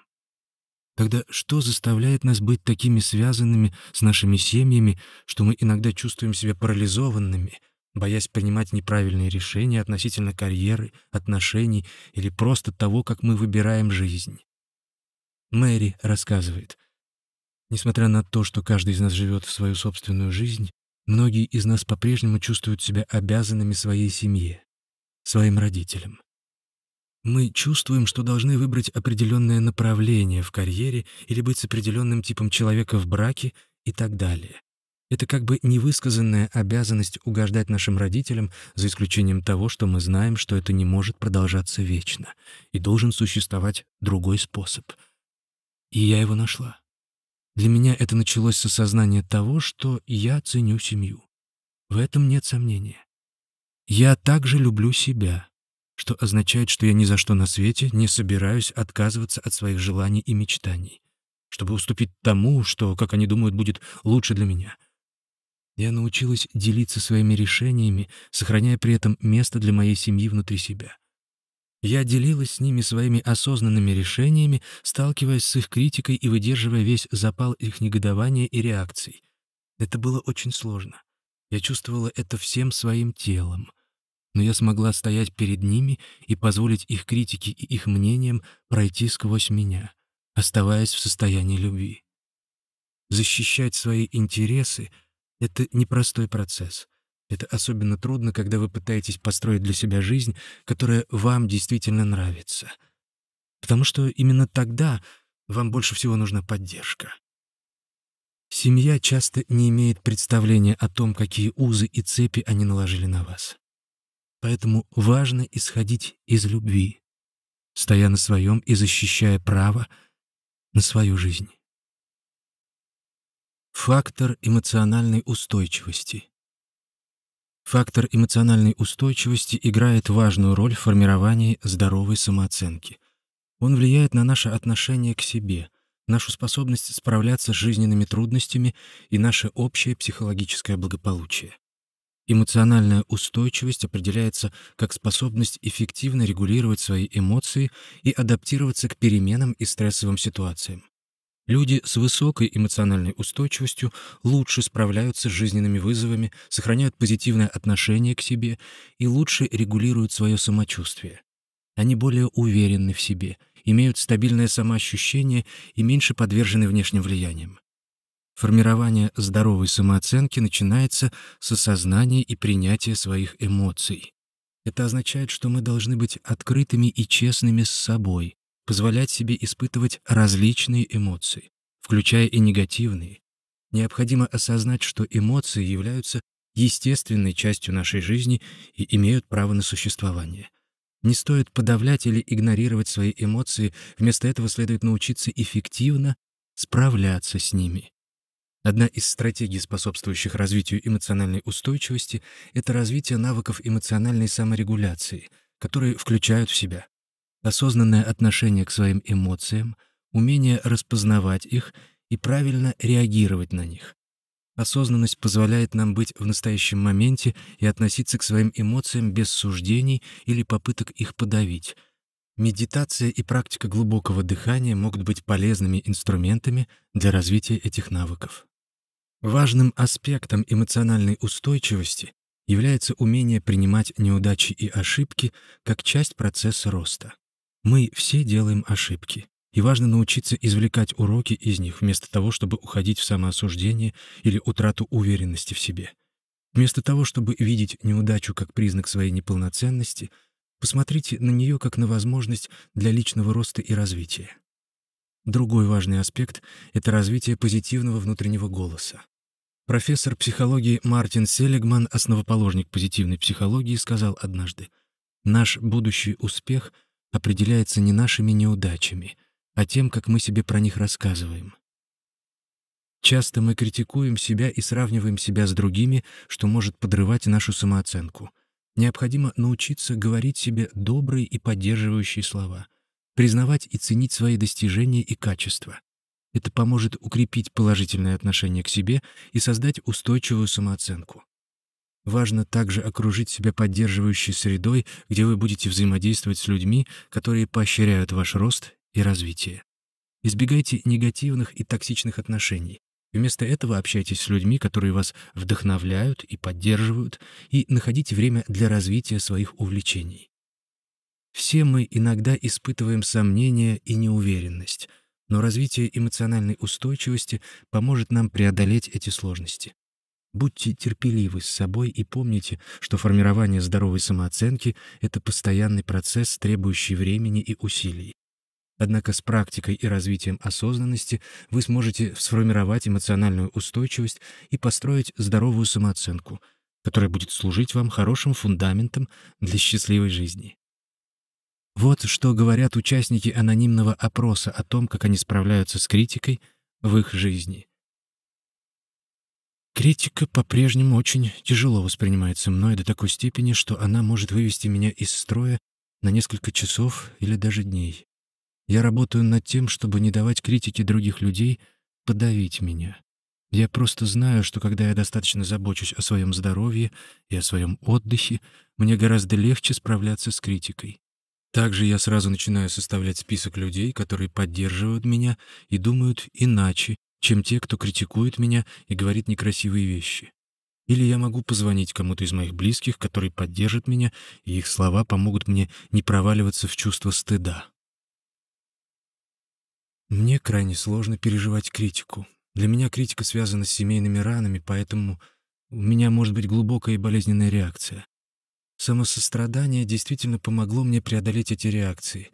Тогда что заставляет нас быть такими связанными с нашими семьями, что мы иногда чувствуем себя парализованными, боясь принимать неправильные решения относительно карьеры, отношений или просто того, как мы выбираем жизнь? Мэри рассказывает. Несмотря на то, что каждый из нас живет свою собственную жизнь, многие из нас по-прежнему чувствуют себя обязанными своей семье, своим родителям. Мы чувствуем, что должны выбрать определенное направление в карьере или быть с определенным типом человека в браке и так далее. Это как бы невысказанная обязанность угождать нашим родителям, за исключением того, что мы знаем, что это не может продолжаться вечно, и должен существовать другой способ — и я его нашла. Для меня это началось с осознания того, что я ценю семью. В этом нет сомнения. Я также люблю себя, что означает, что я ни за что на свете не собираюсь отказываться от своих желаний и мечтаний, чтобы уступить тому, что, как они думают, будет лучше для меня. Я научилась делиться своими решениями, сохраняя при этом место для моей семьи внутри себя. Я делилась с ними своими осознанными решениями, сталкиваясь с их критикой и выдерживая весь запал их негодования и реакций. Это было очень сложно. Я чувствовала это всем своим телом. Но я смогла стоять перед ними и позволить их критике и их мнениям пройти сквозь меня, оставаясь в состоянии любви. Защищать свои интересы — это непростой процесс — это особенно трудно, когда вы пытаетесь построить для себя жизнь, которая вам действительно нравится. Потому что именно тогда вам больше всего нужна поддержка. Семья часто не имеет представления о том, какие узы и цепи они наложили на вас. Поэтому важно исходить из любви, стоя на своем и защищая право на свою жизнь. Фактор эмоциональной устойчивости. Фактор эмоциональной устойчивости играет важную роль в формировании здоровой самооценки. Он влияет на наше отношение к себе, нашу способность справляться с жизненными трудностями и наше общее психологическое благополучие. Эмоциональная устойчивость определяется как способность эффективно регулировать свои эмоции и адаптироваться к переменам и стрессовым ситуациям. Люди с высокой эмоциональной устойчивостью лучше справляются с жизненными вызовами, сохраняют позитивное отношение к себе и лучше регулируют свое самочувствие. Они более уверены в себе, имеют стабильное самоощущение и меньше подвержены внешним влияниям. Формирование здоровой самооценки начинается с осознания и принятия своих эмоций. Это означает, что мы должны быть открытыми и честными с собой, позволять себе испытывать различные эмоции, включая и негативные. Необходимо осознать, что эмоции являются естественной частью нашей жизни и имеют право на существование. Не стоит подавлять или игнорировать свои эмоции, вместо этого следует научиться эффективно справляться с ними. Одна из стратегий, способствующих развитию эмоциональной устойчивости, это развитие навыков эмоциональной саморегуляции, которые включают в себя осознанное отношение к своим эмоциям, умение распознавать их и правильно реагировать на них. Осознанность позволяет нам быть в настоящем моменте и относиться к своим эмоциям без суждений или попыток их подавить. Медитация и практика глубокого дыхания могут быть полезными инструментами для развития этих навыков. Важным аспектом эмоциональной устойчивости является умение принимать неудачи и ошибки как часть процесса роста. Мы все делаем ошибки, и важно научиться извлекать уроки из них, вместо того, чтобы уходить в самоосуждение или утрату уверенности в себе. Вместо того, чтобы видеть неудачу как признак своей неполноценности, посмотрите на нее как на возможность для личного роста и развития. Другой важный аспект — это развитие позитивного внутреннего голоса. Профессор психологии Мартин Селигман, основоположник позитивной психологии, сказал однажды, «Наш будущий успех — определяется не нашими неудачами, а тем, как мы себе про них рассказываем. Часто мы критикуем себя и сравниваем себя с другими, что может подрывать нашу самооценку. Необходимо научиться говорить себе добрые и поддерживающие слова, признавать и ценить свои достижения и качества. Это поможет укрепить положительное отношение к себе и создать устойчивую самооценку. Важно также окружить себя поддерживающей средой, где вы будете взаимодействовать с людьми, которые поощряют ваш рост и развитие. Избегайте негативных и токсичных отношений. Вместо этого общайтесь с людьми, которые вас вдохновляют и поддерживают, и находите время для развития своих увлечений. Все мы иногда испытываем сомнения и неуверенность, но развитие эмоциональной устойчивости поможет нам преодолеть эти сложности. Будьте терпеливы с собой и помните, что формирование здоровой самооценки — это постоянный процесс, требующий времени и усилий. Однако с практикой и развитием осознанности вы сможете сформировать эмоциональную устойчивость и построить здоровую самооценку, которая будет служить вам хорошим фундаментом для счастливой жизни. Вот что говорят участники анонимного опроса о том, как они справляются с критикой в их жизни. Критика по-прежнему очень тяжело воспринимается мной до такой степени, что она может вывести меня из строя на несколько часов или даже дней. Я работаю над тем, чтобы не давать критике других людей подавить меня. Я просто знаю, что когда я достаточно забочусь о своем здоровье и о своем отдыхе, мне гораздо легче справляться с критикой. Также я сразу начинаю составлять список людей, которые поддерживают меня и думают иначе, чем те, кто критикует меня и говорит некрасивые вещи. Или я могу позвонить кому-то из моих близких, который поддержит меня, и их слова помогут мне не проваливаться в чувство стыда. Мне крайне сложно переживать критику. Для меня критика связана с семейными ранами, поэтому у меня может быть глубокая и болезненная реакция. Самосострадание действительно помогло мне преодолеть эти реакции,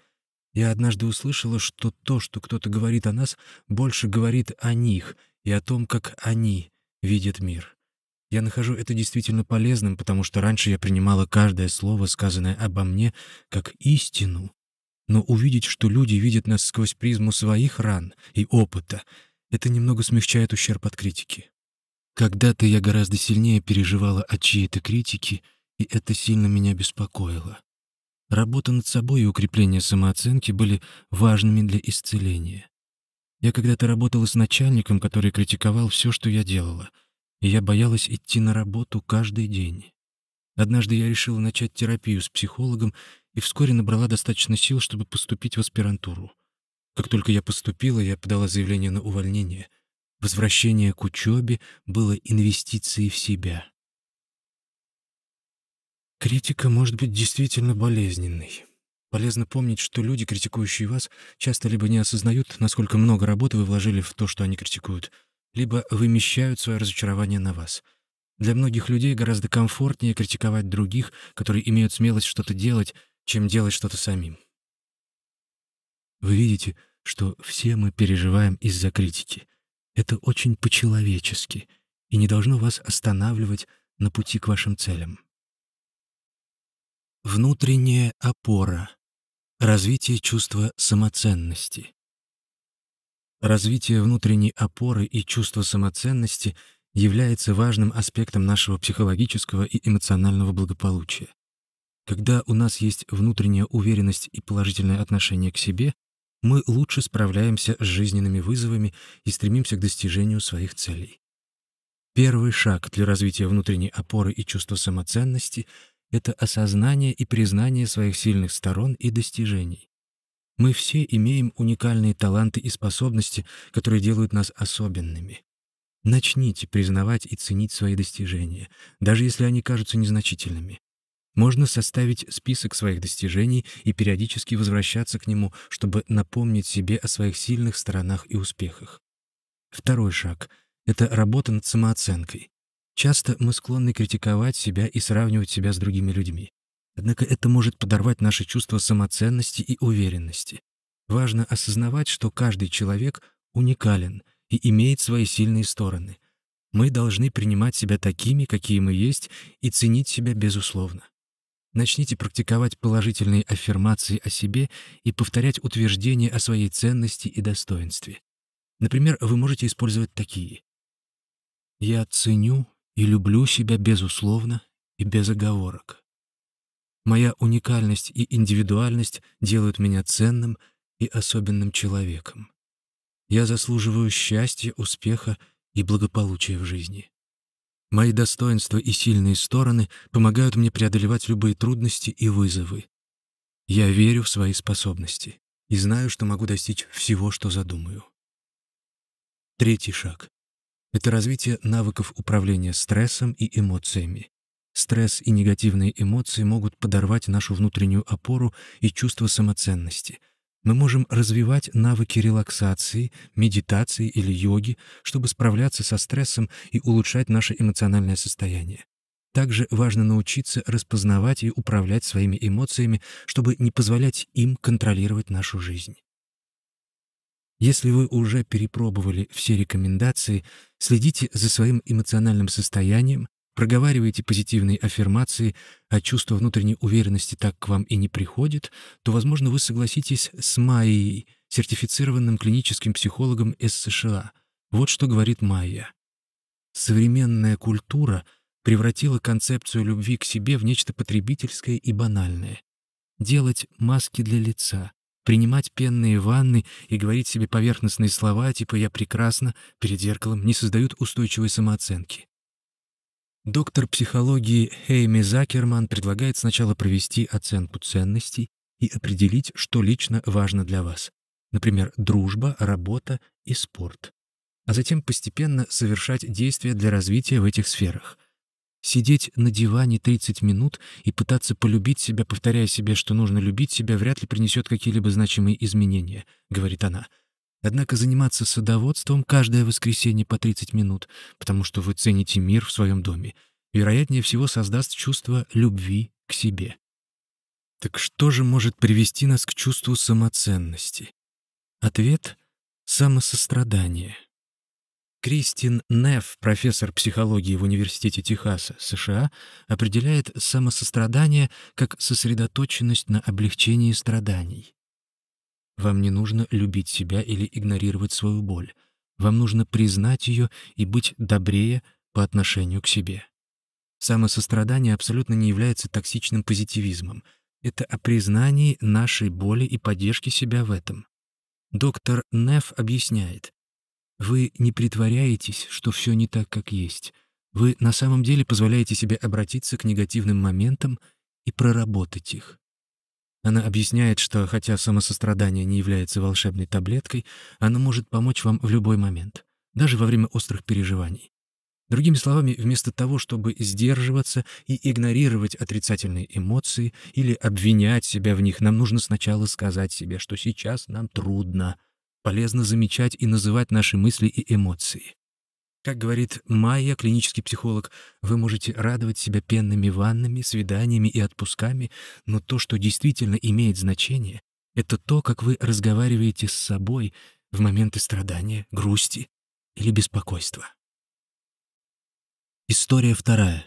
я однажды услышала, что то, что кто-то говорит о нас, больше говорит о них и о том, как они видят мир. Я нахожу это действительно полезным, потому что раньше я принимала каждое слово, сказанное обо мне, как истину. Но увидеть, что люди видят нас сквозь призму своих ран и опыта, это немного смягчает ущерб от критики. Когда-то я гораздо сильнее переживала от чьей-то критики, и это сильно меня беспокоило. Работа над собой и укрепление самооценки были важными для исцеления. Я когда-то работала с начальником, который критиковал все, что я делала, и я боялась идти на работу каждый день. Однажды я решила начать терапию с психологом и вскоре набрала достаточно сил, чтобы поступить в аспирантуру. Как только я поступила, я подала заявление на увольнение. Возвращение к учебе было инвестицией в себя. Критика может быть действительно болезненной. Полезно помнить, что люди, критикующие вас, часто либо не осознают, насколько много работы вы вложили в то, что они критикуют, либо вымещают свое разочарование на вас. Для многих людей гораздо комфортнее критиковать других, которые имеют смелость что-то делать, чем делать что-то самим. Вы видите, что все мы переживаем из-за критики. Это очень по-человечески и не должно вас останавливать на пути к вашим целям. Внутренняя опора. Развитие чувства самоценности. Развитие внутренней опоры и чувства самоценности является важным аспектом нашего психологического и эмоционального благополучия. Когда у нас есть внутренняя уверенность и положительное отношение к себе, мы лучше справляемся с жизненными вызовами и стремимся к достижению своих целей. Первый шаг для развития внутренней опоры и чувства самоценности — это осознание и признание своих сильных сторон и достижений. Мы все имеем уникальные таланты и способности, которые делают нас особенными. Начните признавать и ценить свои достижения, даже если они кажутся незначительными. Можно составить список своих достижений и периодически возвращаться к нему, чтобы напомнить себе о своих сильных сторонах и успехах. Второй шаг — это работа над самооценкой. Часто мы склонны критиковать себя и сравнивать себя с другими людьми. Однако это может подорвать наше чувство самоценности и уверенности. Важно осознавать, что каждый человек уникален и имеет свои сильные стороны. Мы должны принимать себя такими, какие мы есть, и ценить себя безусловно. Начните практиковать положительные аффирмации о себе и повторять утверждения о своей ценности и достоинстве. Например, вы можете использовать такие. «Я ценю и люблю себя безусловно и без оговорок. Моя уникальность и индивидуальность делают меня ценным и особенным человеком. Я заслуживаю счастья, успеха и благополучия в жизни. Мои достоинства и сильные стороны помогают мне преодолевать любые трудности и вызовы. Я верю в свои способности и знаю, что могу достичь всего, что задумаю. Третий шаг. Это развитие навыков управления стрессом и эмоциями. Стресс и негативные эмоции могут подорвать нашу внутреннюю опору и чувство самоценности. Мы можем развивать навыки релаксации, медитации или йоги, чтобы справляться со стрессом и улучшать наше эмоциональное состояние. Также важно научиться распознавать и управлять своими эмоциями, чтобы не позволять им контролировать нашу жизнь. Если вы уже перепробовали все рекомендации, следите за своим эмоциональным состоянием, проговаривайте позитивные аффирмации, а чувство внутренней уверенности так к вам и не приходит, то, возможно, вы согласитесь с Майей, сертифицированным клиническим психологом из США. Вот что говорит Майя. Современная культура превратила концепцию любви к себе в нечто потребительское и банальное. Делать маски для лица, принимать пенные ванны и говорить себе поверхностные слова, типа «я прекрасно» перед зеркалом, не создают устойчивой самооценки. Доктор психологии Хейми Закерман предлагает сначала провести оценку ценностей и определить, что лично важно для вас. Например, дружба, работа и спорт. А затем постепенно совершать действия для развития в этих сферах. Сидеть на диване 30 минут и пытаться полюбить себя, повторяя себе, что нужно любить себя, вряд ли принесет какие-либо значимые изменения, говорит она. Однако заниматься садоводством каждое воскресенье по 30 минут, потому что вы цените мир в своем доме, вероятнее всего создаст чувство любви к себе. Так что же может привести нас к чувству самоценности? Ответ — самосострадание. Кристин Неф, профессор психологии в Университете Техаса, США, определяет самосострадание как сосредоточенность на облегчении страданий. Вам не нужно любить себя или игнорировать свою боль. Вам нужно признать ее и быть добрее по отношению к себе. Самосострадание абсолютно не является токсичным позитивизмом. Это о признании нашей боли и поддержке себя в этом. Доктор Неф объясняет, вы не притворяетесь, что все не так, как есть. Вы на самом деле позволяете себе обратиться к негативным моментам и проработать их. Она объясняет, что хотя самосострадание не является волшебной таблеткой, оно может помочь вам в любой момент, даже во время острых переживаний. Другими словами, вместо того, чтобы сдерживаться и игнорировать отрицательные эмоции или обвинять себя в них, нам нужно сначала сказать себе, что сейчас нам трудно — полезно замечать и называть наши мысли и эмоции. Как говорит Майя, клинический психолог, вы можете радовать себя пенными ваннами, свиданиями и отпусками, но то, что действительно имеет значение, это то, как вы разговариваете с собой в моменты страдания, грусти или беспокойства. История вторая.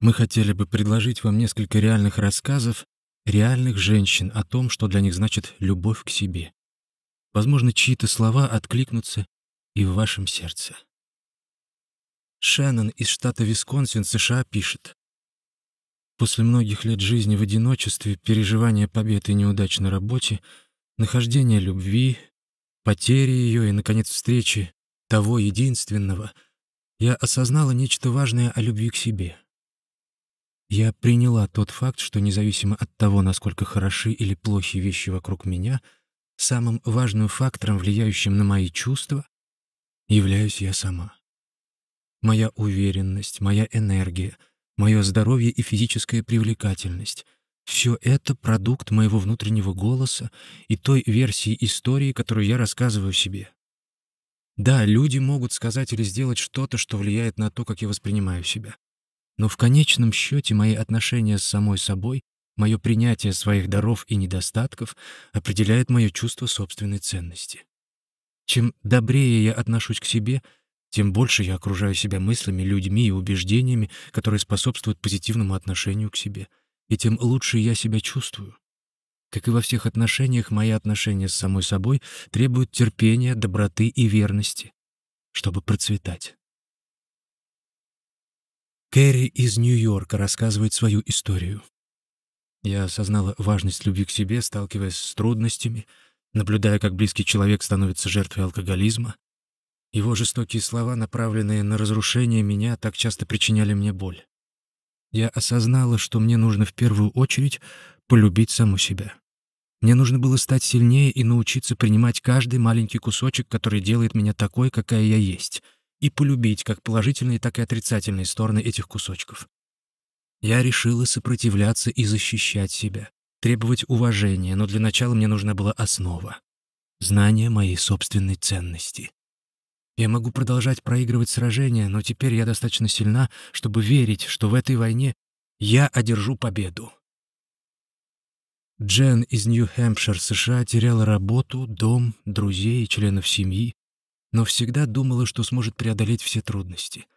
Мы хотели бы предложить вам несколько реальных рассказов реальных женщин о том, что для них значит любовь к себе. Возможно, чьи-то слова откликнутся и в вашем сердце. Шеннон из штата Висконсин, США, пишет. После многих лет жизни в одиночестве, переживания побед и неудач на работе, нахождения любви, потери ее и, наконец, встречи того единственного, я осознала нечто важное о любви к себе. Я приняла тот факт, что независимо от того, насколько хороши или плохи вещи вокруг меня — самым важным фактором, влияющим на мои чувства, являюсь я сама. Моя уверенность, моя энергия, мое здоровье и физическая привлекательность — все это продукт моего внутреннего голоса и той версии истории, которую я рассказываю себе. Да, люди могут сказать или сделать что-то, что влияет на то, как я воспринимаю себя. Но в конечном счете мои отношения с самой собой Мое принятие своих даров и недостатков определяет мое чувство собственной ценности. Чем добрее я отношусь к себе, тем больше я окружаю себя мыслями, людьми и убеждениями, которые способствуют позитивному отношению к себе, и тем лучше я себя чувствую. Как и во всех отношениях, мои отношения с самой собой требуют терпения, доброты и верности, чтобы процветать. Кэрри из Нью-Йорка рассказывает свою историю. Я осознала важность любви к себе, сталкиваясь с трудностями, наблюдая, как близкий человек становится жертвой алкоголизма. Его жестокие слова, направленные на разрушение меня, так часто причиняли мне боль. Я осознала, что мне нужно в первую очередь полюбить саму себя. Мне нужно было стать сильнее и научиться принимать каждый маленький кусочек, который делает меня такой, какая я есть, и полюбить как положительные, так и отрицательные стороны этих кусочков. Я решила сопротивляться и защищать себя, требовать уважения, но для начала мне нужна была основа — знание моей собственной ценности. Я могу продолжать проигрывать сражения, но теперь я достаточно сильна, чтобы верить, что в этой войне я одержу победу. Джен из Нью-Хэмпшир, США, теряла работу, дом, друзей и членов семьи, но всегда думала, что сможет преодолеть все трудности —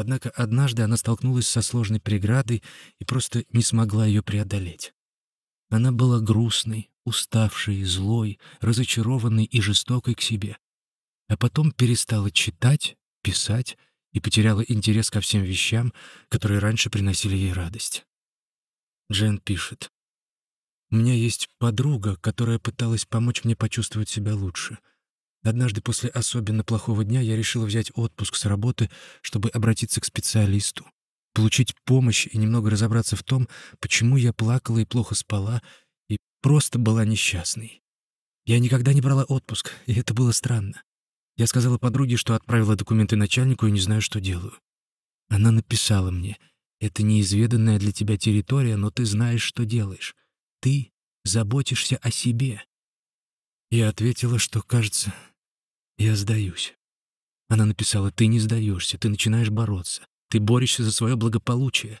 Однако однажды она столкнулась со сложной преградой и просто не смогла ее преодолеть. Она была грустной, уставшей, злой, разочарованной и жестокой к себе. А потом перестала читать, писать и потеряла интерес ко всем вещам, которые раньше приносили ей радость. Джен пишет. «У меня есть подруга, которая пыталась помочь мне почувствовать себя лучше — Однажды после особенно плохого дня я решила взять отпуск с работы, чтобы обратиться к специалисту, получить помощь и немного разобраться в том, почему я плакала и плохо спала, и просто была несчастной. Я никогда не брала отпуск, и это было странно. Я сказала подруге, что отправила документы начальнику и не знаю, что делаю. Она написала мне, «Это неизведанная для тебя территория, но ты знаешь, что делаешь. Ты заботишься о себе». Я ответила, что, кажется, «Я сдаюсь». Она написала, «Ты не сдаешься, ты начинаешь бороться, ты борешься за свое благополучие».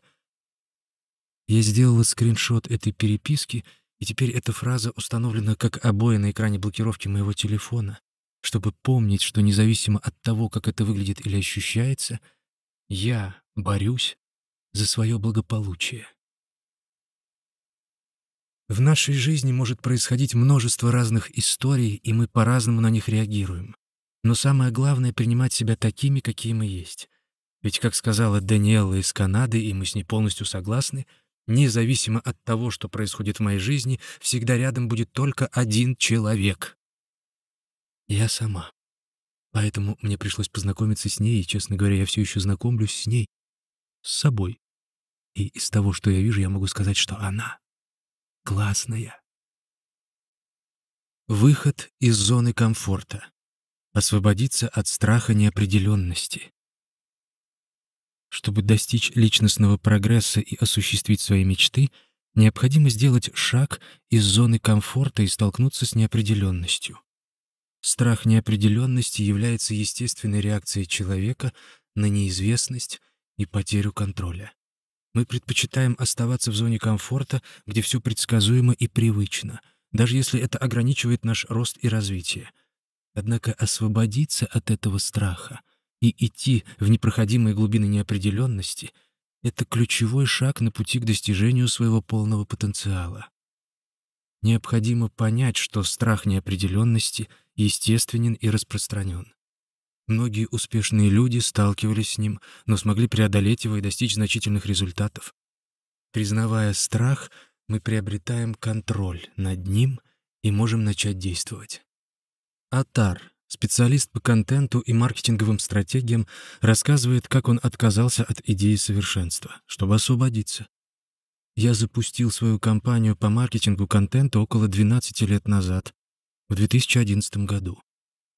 Я сделала скриншот этой переписки, и теперь эта фраза установлена как обои на экране блокировки моего телефона, чтобы помнить, что независимо от того, как это выглядит или ощущается, я борюсь за свое благополучие. В нашей жизни может происходить множество разных историй, и мы по-разному на них реагируем. Но самое главное — принимать себя такими, какие мы есть. Ведь, как сказала Даниэла из Канады, и мы с ней полностью согласны, независимо от того, что происходит в моей жизни, всегда рядом будет только один человек. Я сама. Поэтому мне пришлось познакомиться с ней, и, честно говоря, я все еще знакомлюсь с ней, с собой. И из того, что я вижу, я могу сказать, что она классная. Выход из зоны комфорта освободиться от страха неопределенности. Чтобы достичь личностного прогресса и осуществить свои мечты, необходимо сделать шаг из зоны комфорта и столкнуться с неопределенностью. Страх неопределенности является естественной реакцией человека на неизвестность и потерю контроля. Мы предпочитаем оставаться в зоне комфорта, где все предсказуемо и привычно, даже если это ограничивает наш рост и развитие. Однако освободиться от этого страха и идти в непроходимые глубины неопределенности — это ключевой шаг на пути к достижению своего полного потенциала. Необходимо понять, что страх неопределенности естественен и распространен. Многие успешные люди сталкивались с ним, но смогли преодолеть его и достичь значительных результатов. Признавая страх, мы приобретаем контроль над ним и можем начать действовать. Атар, специалист по контенту и маркетинговым стратегиям, рассказывает, как он отказался от идеи совершенства, чтобы освободиться. Я запустил свою компанию по маркетингу контента около 12 лет назад, в 2011 году.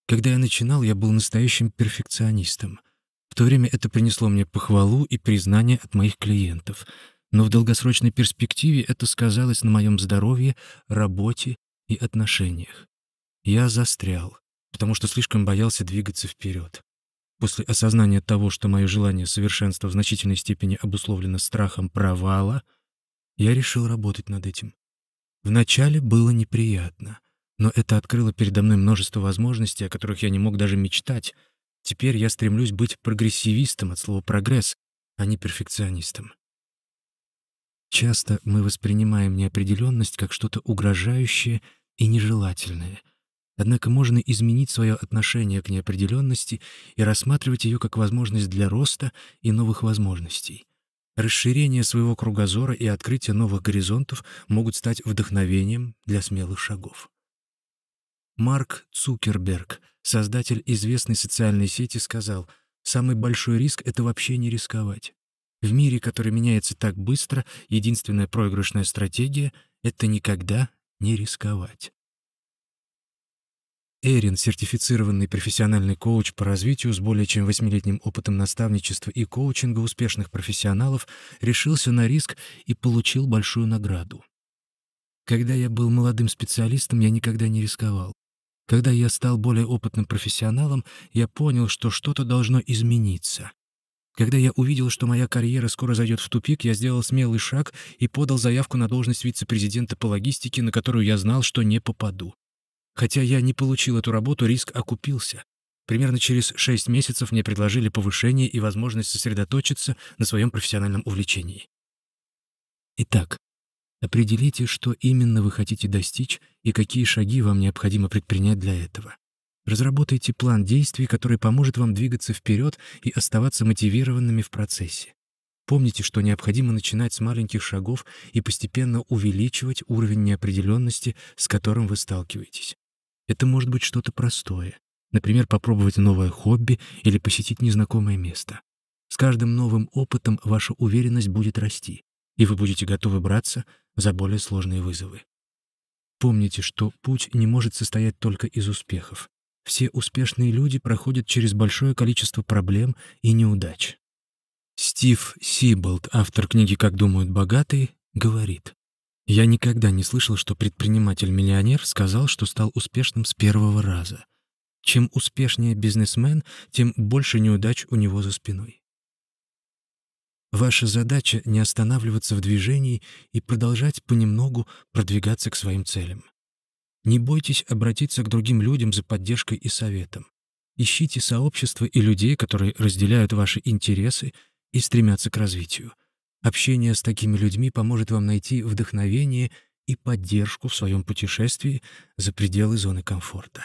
Когда я начинал, я был настоящим перфекционистом. В то время это принесло мне похвалу и признание от моих клиентов. Но в долгосрочной перспективе это сказалось на моем здоровье, работе и отношениях. Я застрял, потому что слишком боялся двигаться вперед. После осознания того, что мое желание совершенства в значительной степени обусловлено страхом провала, я решил работать над этим. Вначале было неприятно, но это открыло передо мной множество возможностей, о которых я не мог даже мечтать. Теперь я стремлюсь быть прогрессивистом от слова «прогресс», а не перфекционистом. Часто мы воспринимаем неопределенность как что-то угрожающее и нежелательное — Однако можно изменить свое отношение к неопределенности и рассматривать ее как возможность для роста и новых возможностей. Расширение своего кругозора и открытие новых горизонтов могут стать вдохновением для смелых шагов. Марк Цукерберг, создатель известной социальной сети, сказал, «Самый большой риск — это вообще не рисковать. В мире, который меняется так быстро, единственная проигрышная стратегия — это никогда не рисковать». Эрин, сертифицированный профессиональный коуч по развитию с более чем восьмилетним опытом наставничества и коучинга успешных профессионалов, решился на риск и получил большую награду. Когда я был молодым специалистом, я никогда не рисковал. Когда я стал более опытным профессионалом, я понял, что что-то должно измениться. Когда я увидел, что моя карьера скоро зайдет в тупик, я сделал смелый шаг и подал заявку на должность вице-президента по логистике, на которую я знал, что не попаду. Хотя я не получил эту работу, риск окупился. Примерно через шесть месяцев мне предложили повышение и возможность сосредоточиться на своем профессиональном увлечении. Итак, определите, что именно вы хотите достичь и какие шаги вам необходимо предпринять для этого. Разработайте план действий, который поможет вам двигаться вперед и оставаться мотивированными в процессе. Помните, что необходимо начинать с маленьких шагов и постепенно увеличивать уровень неопределенности, с которым вы сталкиваетесь. Это может быть что-то простое. Например, попробовать новое хобби или посетить незнакомое место. С каждым новым опытом ваша уверенность будет расти, и вы будете готовы браться за более сложные вызовы. Помните, что путь не может состоять только из успехов. Все успешные люди проходят через большое количество проблем и неудач. Стив Сиболд, автор книги «Как думают богатые», говорит, я никогда не слышал, что предприниматель-миллионер сказал, что стал успешным с первого раза. Чем успешнее бизнесмен, тем больше неудач у него за спиной. Ваша задача — не останавливаться в движении и продолжать понемногу продвигаться к своим целям. Не бойтесь обратиться к другим людям за поддержкой и советом. Ищите сообщества и людей, которые разделяют ваши интересы и стремятся к развитию. Общение с такими людьми поможет вам найти вдохновение и поддержку в своем путешествии за пределы зоны комфорта.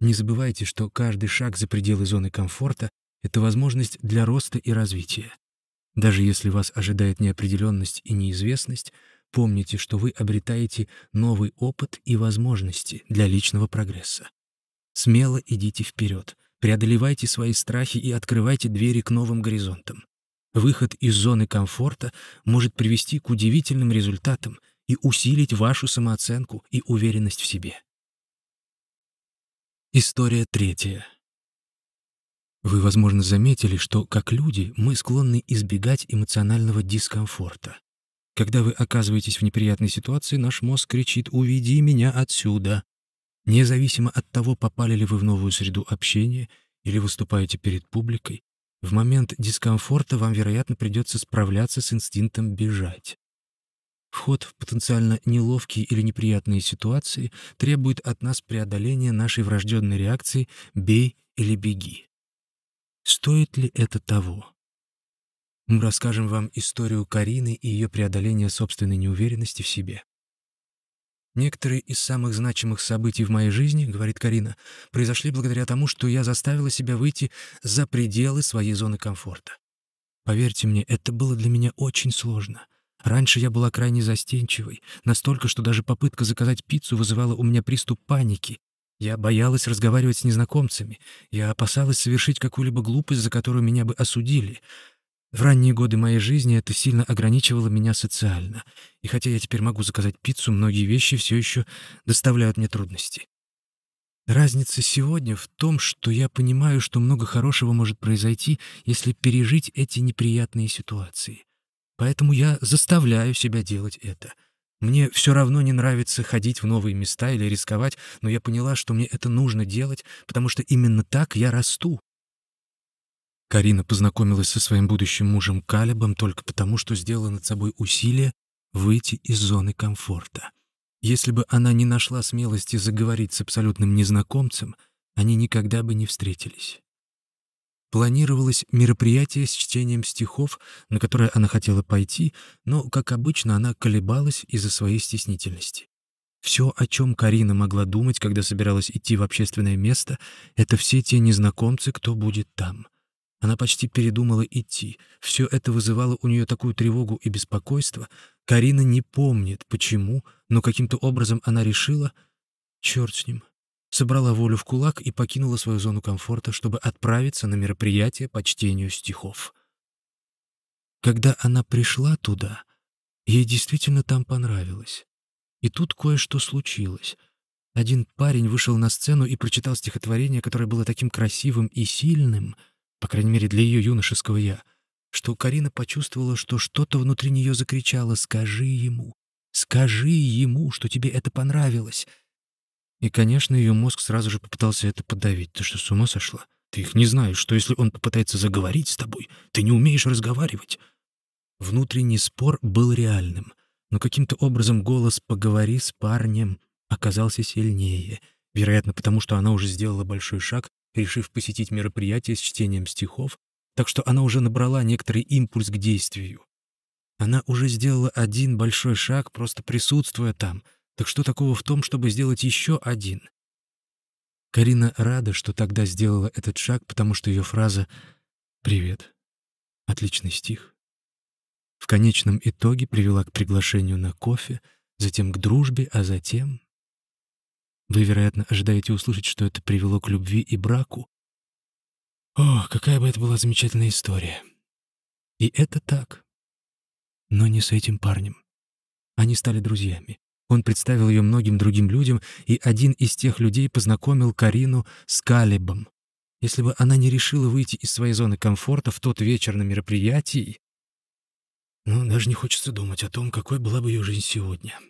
Не забывайте, что каждый шаг за пределы зоны комфорта — это возможность для роста и развития. Даже если вас ожидает неопределенность и неизвестность, помните, что вы обретаете новый опыт и возможности для личного прогресса. Смело идите вперед, преодолевайте свои страхи и открывайте двери к новым горизонтам. Выход из зоны комфорта может привести к удивительным результатам и усилить вашу самооценку и уверенность в себе. История третья. Вы, возможно, заметили, что, как люди, мы склонны избегать эмоционального дискомфорта. Когда вы оказываетесь в неприятной ситуации, наш мозг кричит «Уведи меня отсюда!». Независимо от того, попали ли вы в новую среду общения или выступаете перед публикой, в момент дискомфорта вам, вероятно, придется справляться с инстинктом бежать. Вход в потенциально неловкие или неприятные ситуации требует от нас преодоления нашей врожденной реакции «бей или беги». Стоит ли это того? Мы расскажем вам историю Карины и ее преодоления собственной неуверенности в себе. Некоторые из самых значимых событий в моей жизни, говорит Карина, произошли благодаря тому, что я заставила себя выйти за пределы своей зоны комфорта. Поверьте мне, это было для меня очень сложно. Раньше я была крайне застенчивой, настолько, что даже попытка заказать пиццу вызывала у меня приступ паники. Я боялась разговаривать с незнакомцами, я опасалась совершить какую-либо глупость, за которую меня бы осудили. В ранние годы моей жизни это сильно ограничивало меня социально, и хотя я теперь могу заказать пиццу, многие вещи все еще доставляют мне трудности. Разница сегодня в том, что я понимаю, что много хорошего может произойти, если пережить эти неприятные ситуации. Поэтому я заставляю себя делать это. Мне все равно не нравится ходить в новые места или рисковать, но я поняла, что мне это нужно делать, потому что именно так я расту. Карина познакомилась со своим будущим мужем Калебом только потому, что сделала над собой усилие выйти из зоны комфорта. Если бы она не нашла смелости заговорить с абсолютным незнакомцем, они никогда бы не встретились. Планировалось мероприятие с чтением стихов, на которое она хотела пойти, но, как обычно, она колебалась из-за своей стеснительности. Все, о чем Карина могла думать, когда собиралась идти в общественное место, это все те незнакомцы, кто будет там. Она почти передумала идти. Все это вызывало у нее такую тревогу и беспокойство. Карина не помнит, почему, но каким-то образом она решила... Черт с ним. Собрала волю в кулак и покинула свою зону комфорта, чтобы отправиться на мероприятие по чтению стихов. Когда она пришла туда, ей действительно там понравилось. И тут кое-что случилось. Один парень вышел на сцену и прочитал стихотворение, которое было таким красивым и сильным — по крайней мере для ее юношеского «я», что Карина почувствовала, что что-то внутри нее закричало «Скажи ему! Скажи ему, что тебе это понравилось!» И, конечно, ее мозг сразу же попытался это подавить. «Ты что, с ума сошла? Ты их не знаешь, что если он попытается заговорить с тобой, ты не умеешь разговаривать!» Внутренний спор был реальным, но каким-то образом голос «поговори с парнем» оказался сильнее, вероятно, потому что она уже сделала большой шаг решив посетить мероприятие с чтением стихов, так что она уже набрала некоторый импульс к действию. Она уже сделала один большой шаг, просто присутствуя там, так что такого в том, чтобы сделать еще один? Карина рада, что тогда сделала этот шаг, потому что ее фраза «Привет» — отличный стих. В конечном итоге привела к приглашению на кофе, затем к дружбе, а затем вы, вероятно, ожидаете услышать, что это привело к любви и браку. О, какая бы это была замечательная история. И это так. Но не с этим парнем. Они стали друзьями. Он представил ее многим другим людям, и один из тех людей познакомил Карину с Калибом. Если бы она не решила выйти из своей зоны комфорта в тот вечер на мероприятии... Ну, даже не хочется думать о том, какой была бы ее жизнь сегодня.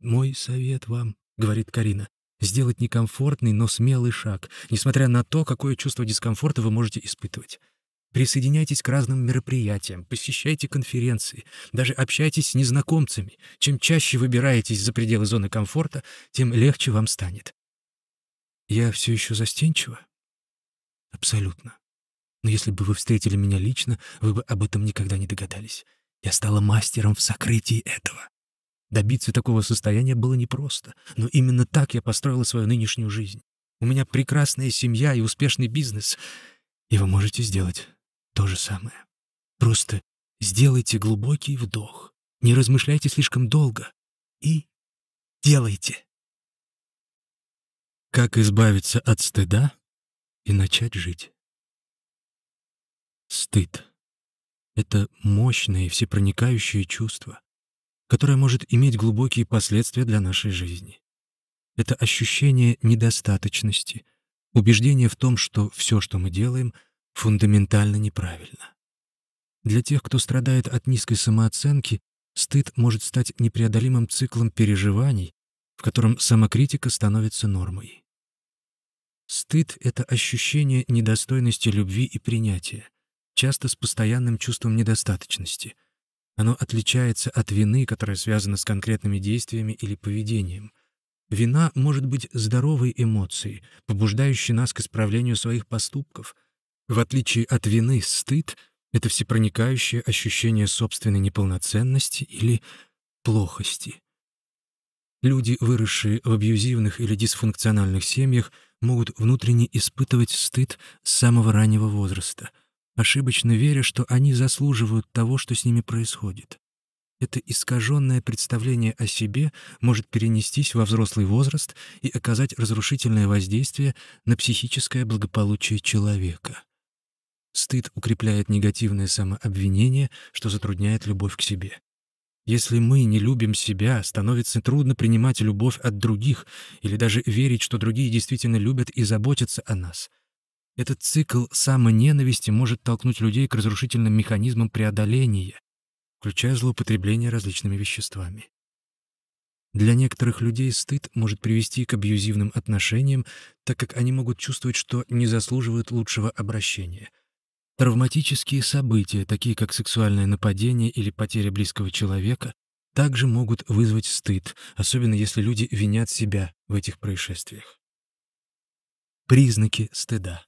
Мой совет вам говорит Карина. «Сделать некомфортный, но смелый шаг, несмотря на то, какое чувство дискомфорта вы можете испытывать. Присоединяйтесь к разным мероприятиям, посещайте конференции, даже общайтесь с незнакомцами. Чем чаще выбираетесь за пределы зоны комфорта, тем легче вам станет». «Я все еще застенчива?» «Абсолютно. Но если бы вы встретили меня лично, вы бы об этом никогда не догадались. Я стала мастером в сокрытии этого. Добиться такого состояния было непросто, но именно так я построила свою нынешнюю жизнь. У меня прекрасная семья и успешный бизнес. И вы можете сделать то же самое. Просто сделайте глубокий вдох, не размышляйте слишком долго и делайте. Как избавиться от стыда и начать жить? Стыд — это мощное всепроникающее чувство, которое может иметь глубокие последствия для нашей жизни. Это ощущение недостаточности, убеждение в том, что все, что мы делаем, фундаментально неправильно. Для тех, кто страдает от низкой самооценки, стыд может стать непреодолимым циклом переживаний, в котором самокритика становится нормой. Стыд — это ощущение недостойности любви и принятия, часто с постоянным чувством недостаточности — оно отличается от вины, которая связана с конкретными действиями или поведением. Вина может быть здоровой эмоцией, побуждающей нас к исправлению своих поступков. В отличие от вины, стыд — это всепроникающее ощущение собственной неполноценности или плохости. Люди, выросшие в абьюзивных или дисфункциональных семьях, могут внутренне испытывать стыд с самого раннего возраста — ошибочно веря, что они заслуживают того, что с ними происходит. Это искаженное представление о себе может перенестись во взрослый возраст и оказать разрушительное воздействие на психическое благополучие человека. Стыд укрепляет негативное самообвинение, что затрудняет любовь к себе. Если мы не любим себя, становится трудно принимать любовь от других или даже верить, что другие действительно любят и заботятся о нас. Этот цикл самоненависти может толкнуть людей к разрушительным механизмам преодоления, включая злоупотребление различными веществами. Для некоторых людей стыд может привести к абьюзивным отношениям, так как они могут чувствовать, что не заслуживают лучшего обращения. Травматические события, такие как сексуальное нападение или потеря близкого человека, также могут вызвать стыд, особенно если люди винят себя в этих происшествиях. Признаки стыда.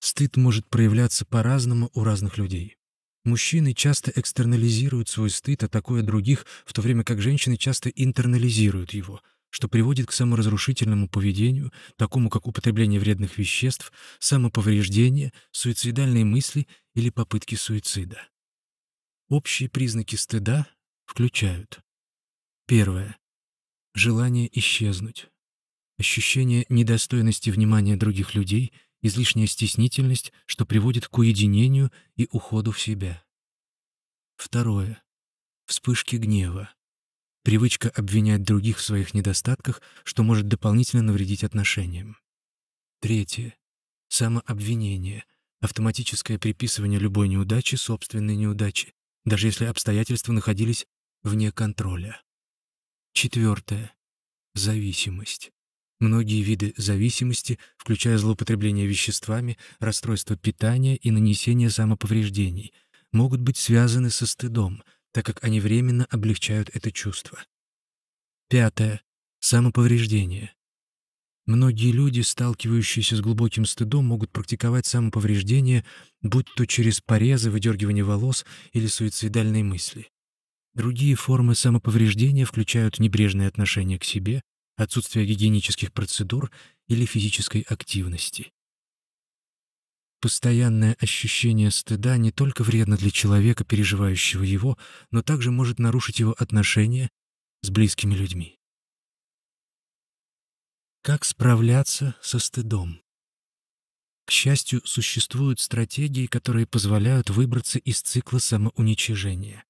Стыд может проявляться по-разному у разных людей. Мужчины часто экстернализируют свой стыд, атакуя других, в то время как женщины часто интернализируют его, что приводит к саморазрушительному поведению, такому как употребление вредных веществ, самоповреждение, суицидальные мысли или попытки суицида. Общие признаки стыда включают. Первое. Желание исчезнуть. Ощущение недостойности внимания других людей — излишняя стеснительность, что приводит к уединению и уходу в себя. Второе. Вспышки гнева. Привычка обвинять других в своих недостатках, что может дополнительно навредить отношениям. Третье. Самообвинение. Автоматическое приписывание любой неудачи собственной неудачи, даже если обстоятельства находились вне контроля. Четвертое. Зависимость. Многие виды зависимости, включая злоупотребление веществами, расстройство питания и нанесение самоповреждений, могут быть связаны со стыдом, так как они временно облегчают это чувство. Пятое. Самоповреждение. Многие люди, сталкивающиеся с глубоким стыдом, могут практиковать самоповреждение, будь то через порезы, выдергивание волос или суицидальные мысли. Другие формы самоповреждения включают небрежное отношение к себе, отсутствие гигиенических процедур или физической активности. Постоянное ощущение стыда не только вредно для человека, переживающего его, но также может нарушить его отношения с близкими людьми. Как справляться со стыдом? К счастью, существуют стратегии, которые позволяют выбраться из цикла самоуничижения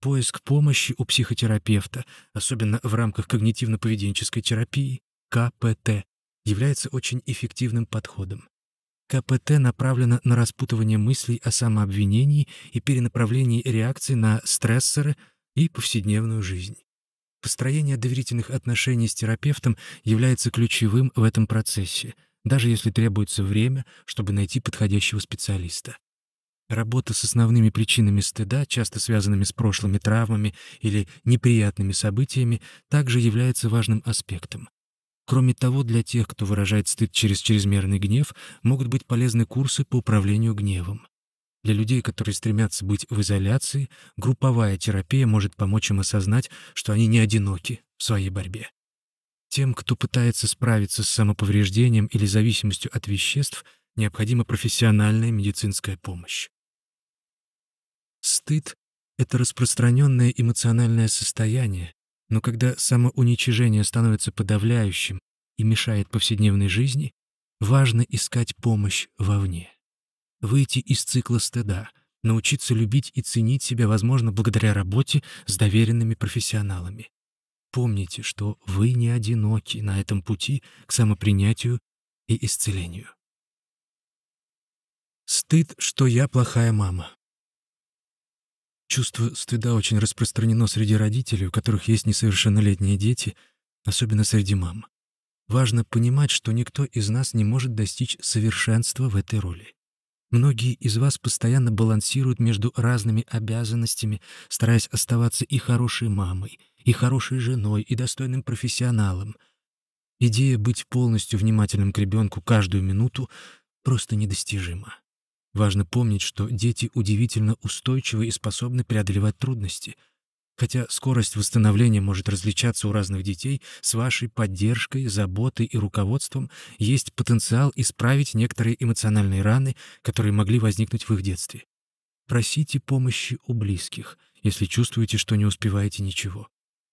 поиск помощи у психотерапевта, особенно в рамках когнитивно-поведенческой терапии, КПТ, является очень эффективным подходом. КПТ направлено на распутывание мыслей о самообвинении и перенаправлении реакций на стрессоры и повседневную жизнь. Построение доверительных отношений с терапевтом является ключевым в этом процессе, даже если требуется время, чтобы найти подходящего специалиста. Работа с основными причинами стыда, часто связанными с прошлыми травмами или неприятными событиями, также является важным аспектом. Кроме того, для тех, кто выражает стыд через чрезмерный гнев, могут быть полезны курсы по управлению гневом. Для людей, которые стремятся быть в изоляции, групповая терапия может помочь им осознать, что они не одиноки в своей борьбе. Тем, кто пытается справиться с самоповреждением или зависимостью от веществ, необходима профессиональная медицинская помощь. Стыд — это распространенное эмоциональное состояние, но когда самоуничижение становится подавляющим и мешает повседневной жизни, важно искать помощь вовне. Выйти из цикла стыда, научиться любить и ценить себя возможно благодаря работе с доверенными профессионалами. Помните, что вы не одиноки на этом пути к самопринятию и исцелению. Стыд, что я плохая мама. Чувство стыда очень распространено среди родителей, у которых есть несовершеннолетние дети, особенно среди мам. Важно понимать, что никто из нас не может достичь совершенства в этой роли. Многие из вас постоянно балансируют между разными обязанностями, стараясь оставаться и хорошей мамой, и хорошей женой, и достойным профессионалом. Идея быть полностью внимательным к ребенку каждую минуту просто недостижима. Важно помнить, что дети удивительно устойчивы и способны преодолевать трудности. Хотя скорость восстановления может различаться у разных детей, с вашей поддержкой, заботой и руководством есть потенциал исправить некоторые эмоциональные раны, которые могли возникнуть в их детстве. Просите помощи у близких, если чувствуете, что не успеваете ничего.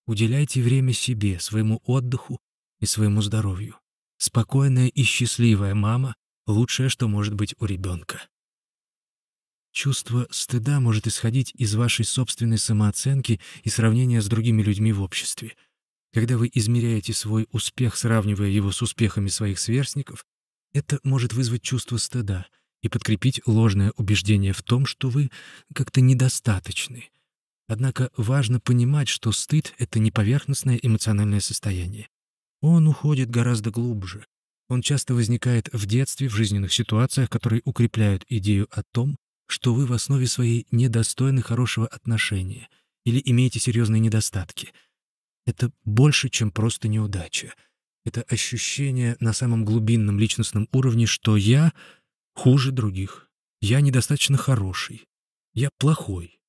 Уделяйте время себе, своему отдыху и своему здоровью. Спокойная и счастливая мама — лучшее, что может быть у ребенка. Чувство стыда может исходить из вашей собственной самооценки и сравнения с другими людьми в обществе. Когда вы измеряете свой успех, сравнивая его с успехами своих сверстников, это может вызвать чувство стыда и подкрепить ложное убеждение в том, что вы как-то недостаточны. Однако важно понимать, что стыд — это не поверхностное эмоциональное состояние. Он уходит гораздо глубже. Он часто возникает в детстве, в жизненных ситуациях, которые укрепляют идею о том, что вы в основе своей недостойны хорошего отношения или имеете серьезные недостатки. Это больше, чем просто неудача. Это ощущение на самом глубинном личностном уровне, что я хуже других, я недостаточно хороший, я плохой.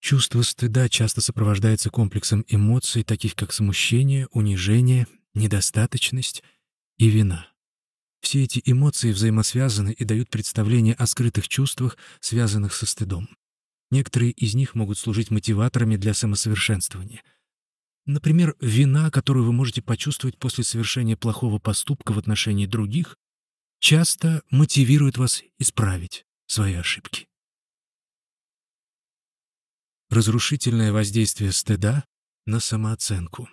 Чувство стыда часто сопровождается комплексом эмоций, таких как смущение, унижение, недостаточность и вина. Все эти эмоции взаимосвязаны и дают представление о скрытых чувствах, связанных со стыдом. Некоторые из них могут служить мотиваторами для самосовершенствования. Например, вина, которую вы можете почувствовать после совершения плохого поступка в отношении других, часто мотивирует вас исправить свои ошибки. Разрушительное воздействие стыда на самооценку.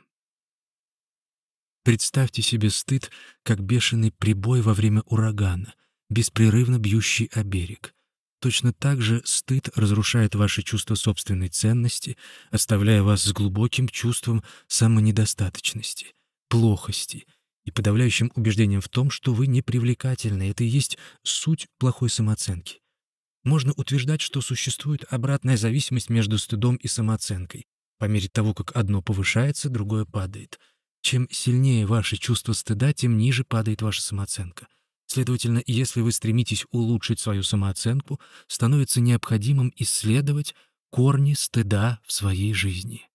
Представьте себе стыд, как бешеный прибой во время урагана, беспрерывно бьющий о берег. Точно так же стыд разрушает ваше чувство собственной ценности, оставляя вас с глубоким чувством самонедостаточности, плохости и подавляющим убеждением в том, что вы непривлекательны. Это и есть суть плохой самооценки. Можно утверждать, что существует обратная зависимость между стыдом и самооценкой. По мере того, как одно повышается, другое падает — чем сильнее ваше чувство стыда, тем ниже падает ваша самооценка. Следовательно, если вы стремитесь улучшить свою самооценку, становится необходимым исследовать корни стыда в своей жизни.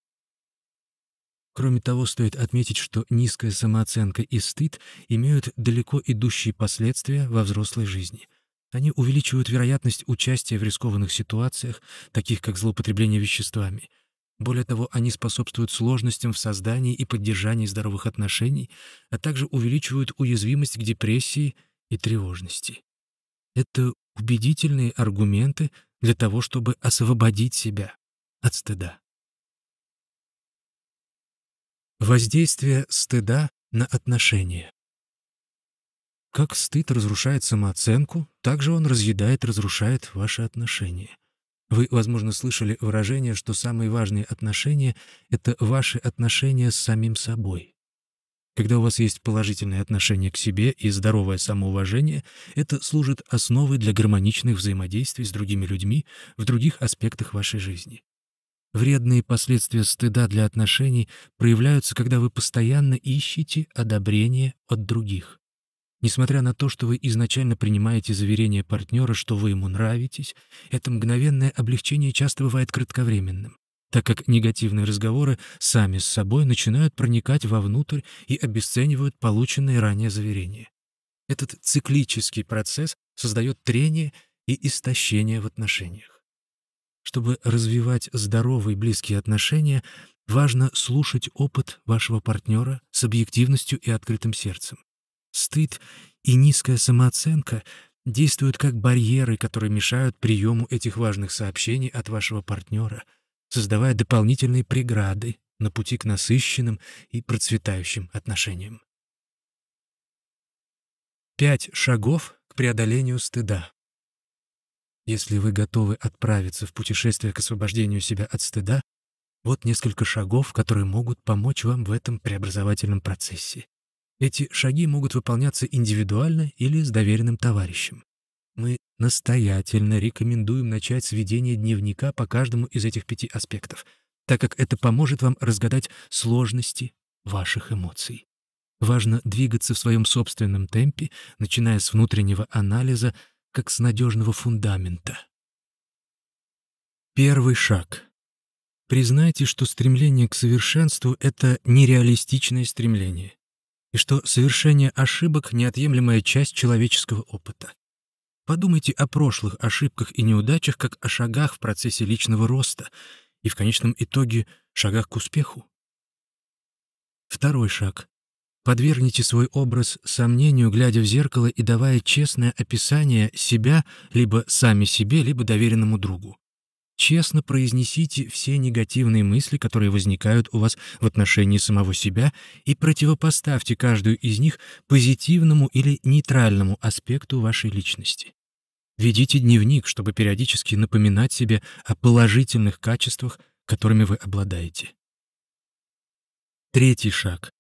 Кроме того, стоит отметить, что низкая самооценка и стыд имеют далеко идущие последствия во взрослой жизни. Они увеличивают вероятность участия в рискованных ситуациях, таких как злоупотребление веществами – более того, они способствуют сложностям в создании и поддержании здоровых отношений, а также увеличивают уязвимость к депрессии и тревожности. Это убедительные аргументы для того, чтобы освободить себя от стыда. Воздействие стыда на отношения. Как стыд разрушает самооценку, так же он разъедает, разрушает ваши отношения. Вы, возможно, слышали выражение, что самые важные отношения — это ваши отношения с самим собой. Когда у вас есть положительное отношение к себе и здоровое самоуважение, это служит основой для гармоничных взаимодействий с другими людьми в других аспектах вашей жизни. Вредные последствия стыда для отношений проявляются, когда вы постоянно ищете одобрение от других. Несмотря на то, что вы изначально принимаете заверение партнера, что вы ему нравитесь, это мгновенное облегчение часто бывает кратковременным, так как негативные разговоры сами с собой начинают проникать вовнутрь и обесценивают полученные ранее заверения. Этот циклический процесс создает трение и истощение в отношениях. Чтобы развивать здоровые близкие отношения, важно слушать опыт вашего партнера с объективностью и открытым сердцем. Стыд и низкая самооценка действуют как барьеры, которые мешают приему этих важных сообщений от вашего партнера, создавая дополнительные преграды на пути к насыщенным и процветающим отношениям. Пять шагов к преодолению стыда. Если вы готовы отправиться в путешествие к освобождению себя от стыда, вот несколько шагов, которые могут помочь вам в этом преобразовательном процессе. Эти шаги могут выполняться индивидуально или с доверенным товарищем. Мы настоятельно рекомендуем начать с ведения дневника по каждому из этих пяти аспектов, так как это поможет вам разгадать сложности ваших эмоций. Важно двигаться в своем собственном темпе, начиная с внутреннего анализа, как с надежного фундамента. Первый шаг. Признайте, что стремление к совершенству — это нереалистичное стремление и что совершение ошибок — неотъемлемая часть человеческого опыта. Подумайте о прошлых ошибках и неудачах как о шагах в процессе личного роста и в конечном итоге шагах к успеху. Второй шаг. Подвергните свой образ сомнению, глядя в зеркало и давая честное описание себя либо сами себе, либо доверенному другу. Честно произнесите все негативные мысли, которые возникают у вас в отношении самого себя, и противопоставьте каждую из них позитивному или нейтральному аспекту вашей личности. Ведите дневник, чтобы периодически напоминать себе о положительных качествах, которыми вы обладаете. Третий шаг.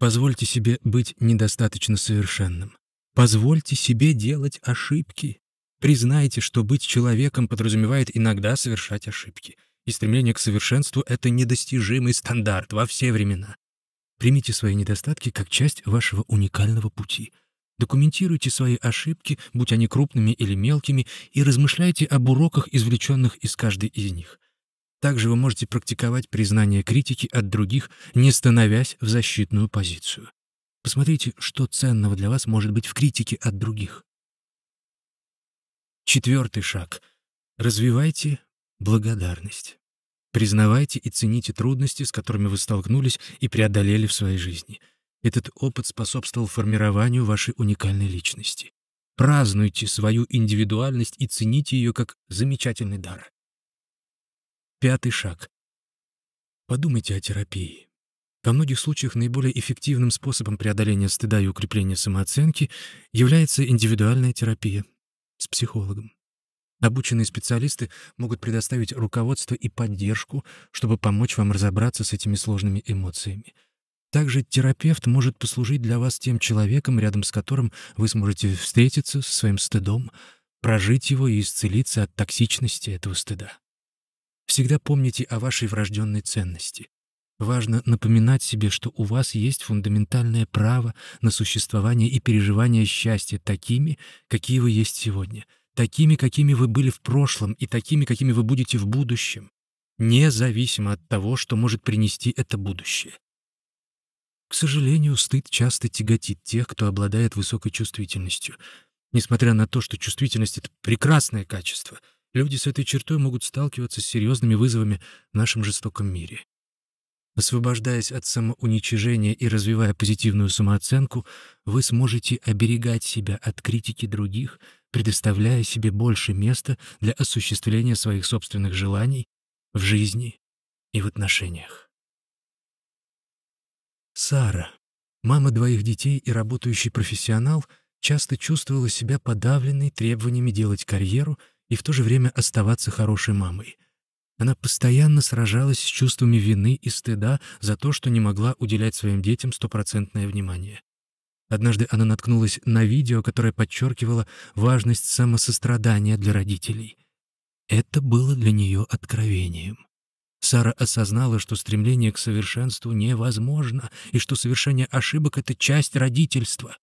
Позвольте себе быть недостаточно совершенным. Позвольте себе делать ошибки. Признайте, что быть человеком подразумевает иногда совершать ошибки, и стремление к совершенству — это недостижимый стандарт во все времена. Примите свои недостатки как часть вашего уникального пути. Документируйте свои ошибки, будь они крупными или мелкими, и размышляйте об уроках, извлеченных из каждой из них. Также вы можете практиковать признание критики от других, не становясь в защитную позицию. Посмотрите, что ценного для вас может быть в критике от других. Четвертый шаг. Развивайте благодарность. Признавайте и цените трудности, с которыми вы столкнулись и преодолели в своей жизни. Этот опыт способствовал формированию вашей уникальной личности. Празднуйте свою индивидуальность и цените ее как замечательный дар. Пятый шаг. Подумайте о терапии. Во многих случаях наиболее эффективным способом преодоления стыда и укрепления самооценки является индивидуальная терапия, с психологом. Обученные специалисты могут предоставить руководство и поддержку, чтобы помочь вам разобраться с этими сложными эмоциями. Также терапевт может послужить для вас тем человеком, рядом с которым вы сможете встретиться со своим стыдом, прожить его и исцелиться от токсичности этого стыда. Всегда помните о вашей врожденной ценности. Важно напоминать себе, что у вас есть фундаментальное право на существование и переживание счастья такими, какие вы есть сегодня, такими, какими вы были в прошлом и такими, какими вы будете в будущем, независимо от того, что может принести это будущее. К сожалению, стыд часто тяготит тех, кто обладает высокой чувствительностью. Несмотря на то, что чувствительность — это прекрасное качество, люди с этой чертой могут сталкиваться с серьезными вызовами в нашем жестоком мире. Освобождаясь от самоуничижения и развивая позитивную самооценку, вы сможете оберегать себя от критики других, предоставляя себе больше места для осуществления своих собственных желаний в жизни и в отношениях. Сара, мама двоих детей и работающий профессионал, часто чувствовала себя подавленной требованиями делать карьеру и в то же время оставаться хорошей мамой — она постоянно сражалась с чувствами вины и стыда за то, что не могла уделять своим детям стопроцентное внимание. Однажды она наткнулась на видео, которое подчеркивало важность самосострадания для родителей. Это было для нее откровением. Сара осознала, что стремление к совершенству невозможно и что совершение ошибок — это часть родительства.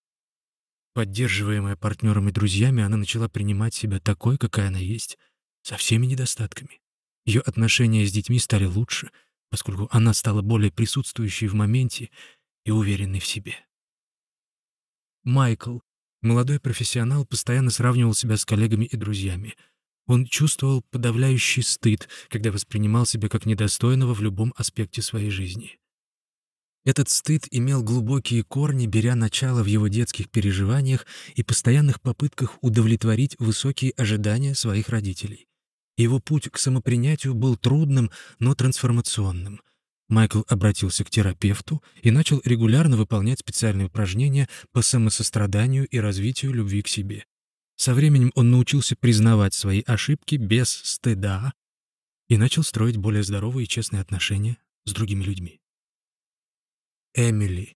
Поддерживаемая партнерами и друзьями, она начала принимать себя такой, какая она есть, со всеми недостатками. Ее отношения с детьми стали лучше, поскольку она стала более присутствующей в моменте и уверенной в себе. Майкл, молодой профессионал, постоянно сравнивал себя с коллегами и друзьями. Он чувствовал подавляющий стыд, когда воспринимал себя как недостойного в любом аспекте своей жизни. Этот стыд имел глубокие корни, беря начало в его детских переживаниях и постоянных попытках удовлетворить высокие ожидания своих родителей. Его путь к самопринятию был трудным, но трансформационным. Майкл обратился к терапевту и начал регулярно выполнять специальные упражнения по самосостраданию и развитию любви к себе. Со временем он научился признавать свои ошибки без стыда и начал строить более здоровые и честные отношения с другими людьми. Эмили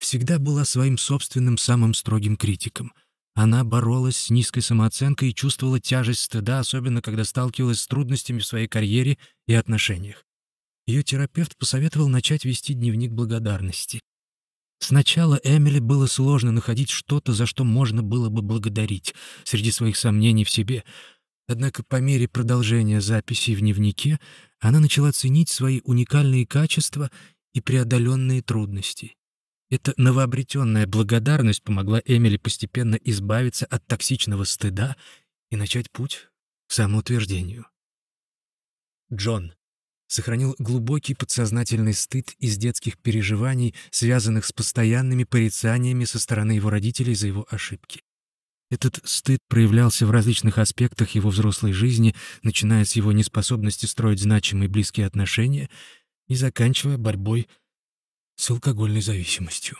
всегда была своим собственным самым строгим критиком — она боролась с низкой самооценкой и чувствовала тяжесть стыда, особенно когда сталкивалась с трудностями в своей карьере и отношениях. Ее терапевт посоветовал начать вести дневник благодарности. Сначала Эмили было сложно находить что-то, за что можно было бы благодарить, среди своих сомнений в себе. Однако по мере продолжения записей в дневнике она начала ценить свои уникальные качества и преодоленные трудности. Эта новообретенная благодарность помогла Эмили постепенно избавиться от токсичного стыда и начать путь к самоутверждению. Джон сохранил глубокий подсознательный стыд из детских переживаний, связанных с постоянными порицаниями со стороны его родителей за его ошибки. Этот стыд проявлялся в различных аспектах его взрослой жизни, начиная с его неспособности строить значимые близкие отношения и заканчивая борьбой с алкогольной зависимостью.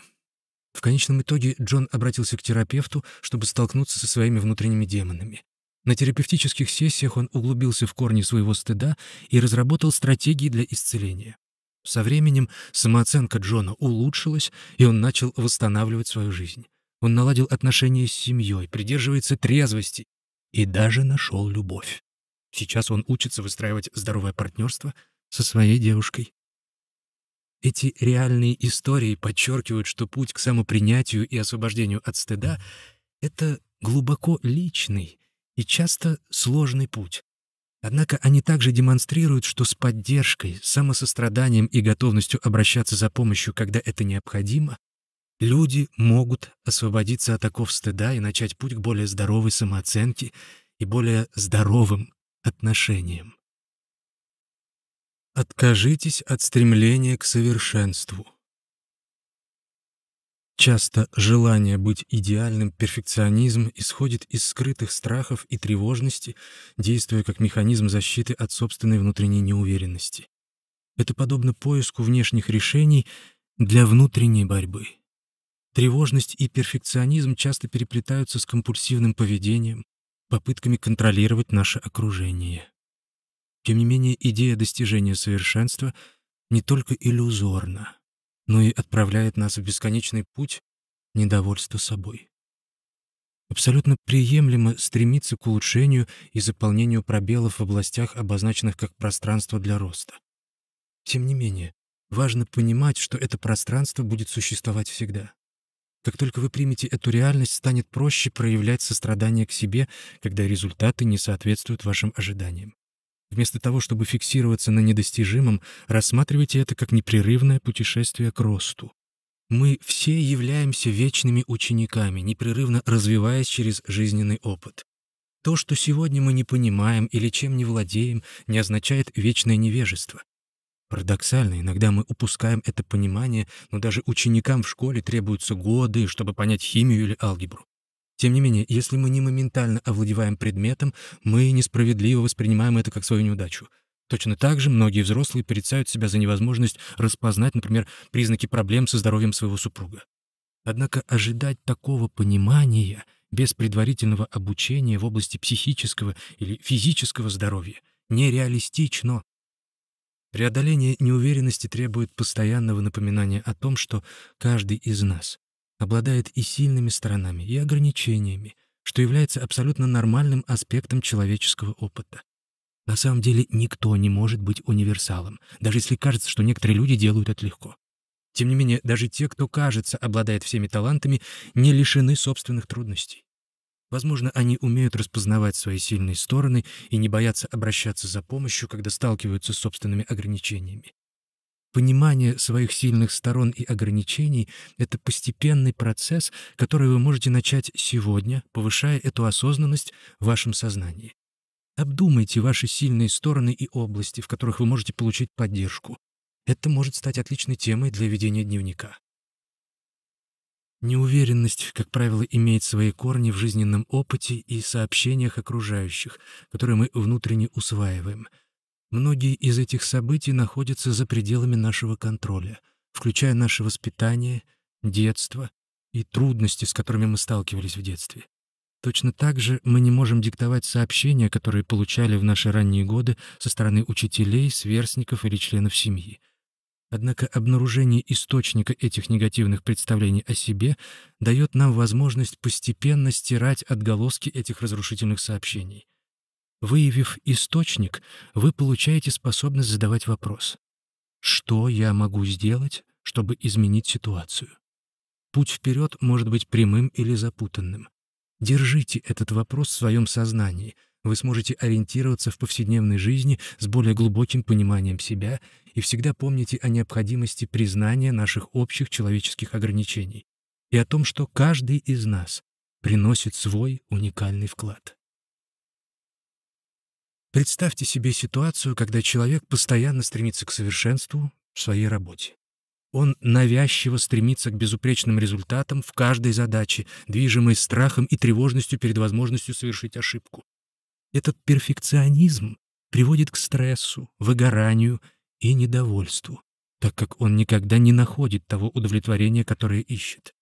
В конечном итоге Джон обратился к терапевту, чтобы столкнуться со своими внутренними демонами. На терапевтических сессиях он углубился в корни своего стыда и разработал стратегии для исцеления. Со временем самооценка Джона улучшилась, и он начал восстанавливать свою жизнь. Он наладил отношения с семьей, придерживается трезвости и даже нашел любовь. Сейчас он учится выстраивать здоровое партнерство со своей девушкой. Эти реальные истории подчеркивают, что путь к самопринятию и освобождению от стыда — это глубоко личный и часто сложный путь. Однако они также демонстрируют, что с поддержкой, самосостраданием и готовностью обращаться за помощью, когда это необходимо, люди могут освободиться от оков стыда и начать путь к более здоровой самооценке и более здоровым отношениям. Откажитесь от стремления к совершенству. Часто желание быть идеальным, перфекционизм исходит из скрытых страхов и тревожности, действуя как механизм защиты от собственной внутренней неуверенности. Это подобно поиску внешних решений для внутренней борьбы. Тревожность и перфекционизм часто переплетаются с компульсивным поведением, попытками контролировать наше окружение. Тем не менее, идея достижения совершенства не только иллюзорна, но и отправляет нас в бесконечный путь недовольства собой. Абсолютно приемлемо стремиться к улучшению и заполнению пробелов в областях, обозначенных как пространство для роста. Тем не менее, важно понимать, что это пространство будет существовать всегда. Как только вы примете эту реальность, станет проще проявлять сострадание к себе, когда результаты не соответствуют вашим ожиданиям. Вместо того, чтобы фиксироваться на недостижимом, рассматривайте это как непрерывное путешествие к росту. Мы все являемся вечными учениками, непрерывно развиваясь через жизненный опыт. То, что сегодня мы не понимаем или чем не владеем, не означает вечное невежество. Парадоксально, иногда мы упускаем это понимание, но даже ученикам в школе требуются годы, чтобы понять химию или алгебру. Тем не менее, если мы не моментально овладеваем предметом, мы несправедливо воспринимаем это как свою неудачу. Точно так же многие взрослые порицают себя за невозможность распознать, например, признаки проблем со здоровьем своего супруга. Однако ожидать такого понимания без предварительного обучения в области психического или физического здоровья нереалистично. Преодоление неуверенности требует постоянного напоминания о том, что каждый из нас обладает и сильными сторонами, и ограничениями, что является абсолютно нормальным аспектом человеческого опыта. На самом деле никто не может быть универсалом, даже если кажется, что некоторые люди делают это легко. Тем не менее, даже те, кто, кажется, обладает всеми талантами, не лишены собственных трудностей. Возможно, они умеют распознавать свои сильные стороны и не боятся обращаться за помощью, когда сталкиваются с собственными ограничениями. Понимание своих сильных сторон и ограничений — это постепенный процесс, который вы можете начать сегодня, повышая эту осознанность в вашем сознании. Обдумайте ваши сильные стороны и области, в которых вы можете получить поддержку. Это может стать отличной темой для ведения дневника. Неуверенность, как правило, имеет свои корни в жизненном опыте и сообщениях окружающих, которые мы внутренне усваиваем — Многие из этих событий находятся за пределами нашего контроля, включая наше воспитание, детство и трудности, с которыми мы сталкивались в детстве. Точно так же мы не можем диктовать сообщения, которые получали в наши ранние годы со стороны учителей, сверстников или членов семьи. Однако обнаружение источника этих негативных представлений о себе дает нам возможность постепенно стирать отголоски этих разрушительных сообщений. Выявив источник, вы получаете способность задавать вопрос. Что я могу сделать, чтобы изменить ситуацию? Путь вперед может быть прямым или запутанным. Держите этот вопрос в своем сознании. Вы сможете ориентироваться в повседневной жизни с более глубоким пониманием себя и всегда помните о необходимости признания наших общих человеческих ограничений и о том, что каждый из нас приносит свой уникальный вклад. Представьте себе ситуацию, когда человек постоянно стремится к совершенству в своей работе. Он навязчиво стремится к безупречным результатам в каждой задаче, движимый страхом и тревожностью перед возможностью совершить ошибку. Этот перфекционизм приводит к стрессу, выгоранию и недовольству, так как он никогда не находит того удовлетворения, которое ищет.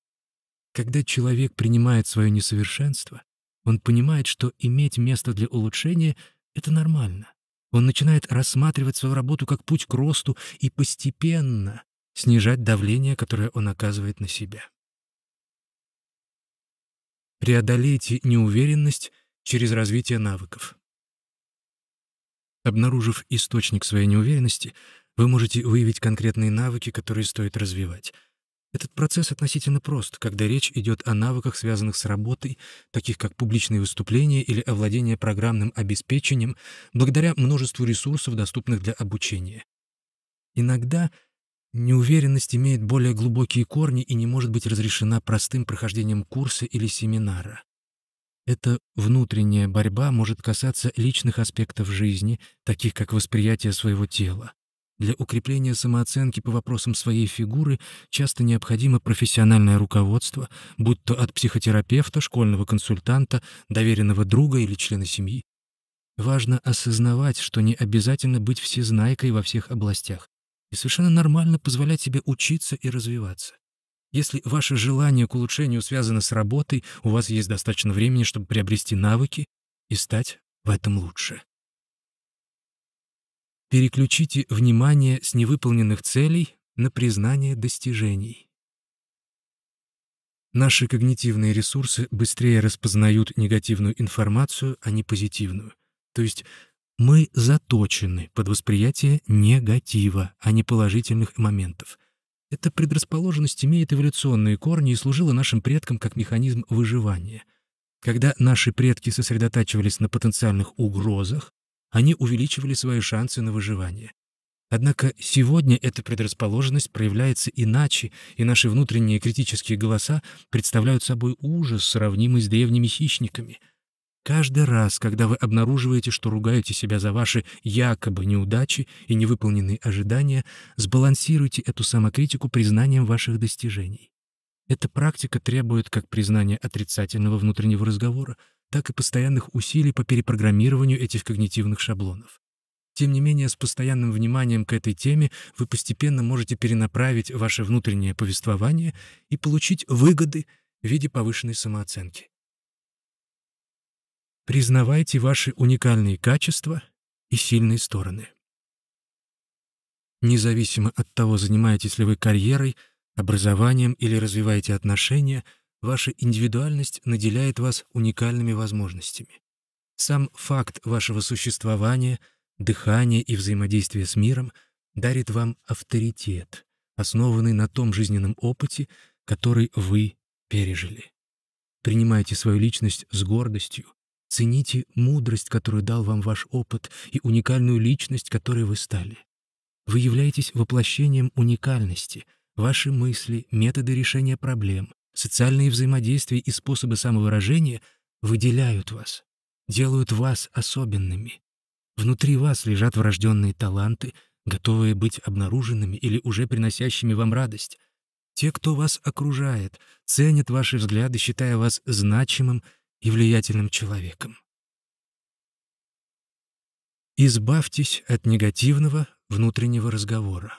Когда человек принимает свое несовершенство, он понимает, что иметь место для улучшения — это нормально. Он начинает рассматривать свою работу как путь к росту и постепенно снижать давление, которое он оказывает на себя. Преодолейте неуверенность через развитие навыков. Обнаружив источник своей неуверенности, вы можете выявить конкретные навыки, которые стоит развивать — этот процесс относительно прост, когда речь идет о навыках, связанных с работой, таких как публичные выступления или овладение программным обеспечением, благодаря множеству ресурсов, доступных для обучения. Иногда неуверенность имеет более глубокие корни и не может быть разрешена простым прохождением курса или семинара. Эта внутренняя борьба может касаться личных аспектов жизни, таких как восприятие своего тела, для укрепления самооценки по вопросам своей фигуры часто необходимо профессиональное руководство, будь то от психотерапевта, школьного консультанта, доверенного друга или члена семьи. Важно осознавать, что не обязательно быть всезнайкой во всех областях, и совершенно нормально позволять себе учиться и развиваться. Если ваше желание к улучшению связано с работой, у вас есть достаточно времени, чтобы приобрести навыки и стать в этом лучше. Переключите внимание с невыполненных целей на признание достижений. Наши когнитивные ресурсы быстрее распознают негативную информацию, а не позитивную. То есть мы заточены под восприятие негатива, а не положительных моментов. Эта предрасположенность имеет эволюционные корни и служила нашим предкам как механизм выживания. Когда наши предки сосредотачивались на потенциальных угрозах, они увеличивали свои шансы на выживание. Однако сегодня эта предрасположенность проявляется иначе, и наши внутренние критические голоса представляют собой ужас, сравнимый с древними хищниками. Каждый раз, когда вы обнаруживаете, что ругаете себя за ваши якобы неудачи и невыполненные ожидания, сбалансируйте эту самокритику признанием ваших достижений. Эта практика требует как признания отрицательного внутреннего разговора, так и постоянных усилий по перепрограммированию этих когнитивных шаблонов. Тем не менее, с постоянным вниманием к этой теме вы постепенно можете перенаправить ваше внутреннее повествование и получить выгоды в виде повышенной самооценки. Признавайте ваши уникальные качества и сильные стороны. Независимо от того, занимаетесь ли вы карьерой, образованием или развиваете отношения — Ваша индивидуальность наделяет вас уникальными возможностями. Сам факт вашего существования, дыхания и взаимодействия с миром дарит вам авторитет, основанный на том жизненном опыте, который вы пережили. Принимайте свою личность с гордостью, цените мудрость, которую дал вам ваш опыт, и уникальную личность, которой вы стали. Вы являетесь воплощением уникальности, ваши мысли, методы решения проблем, Социальные взаимодействия и способы самовыражения выделяют вас, делают вас особенными. Внутри вас лежат врожденные таланты, готовые быть обнаруженными или уже приносящими вам радость. Те, кто вас окружает, ценят ваши взгляды, считая вас значимым и влиятельным человеком. Избавьтесь от негативного внутреннего разговора.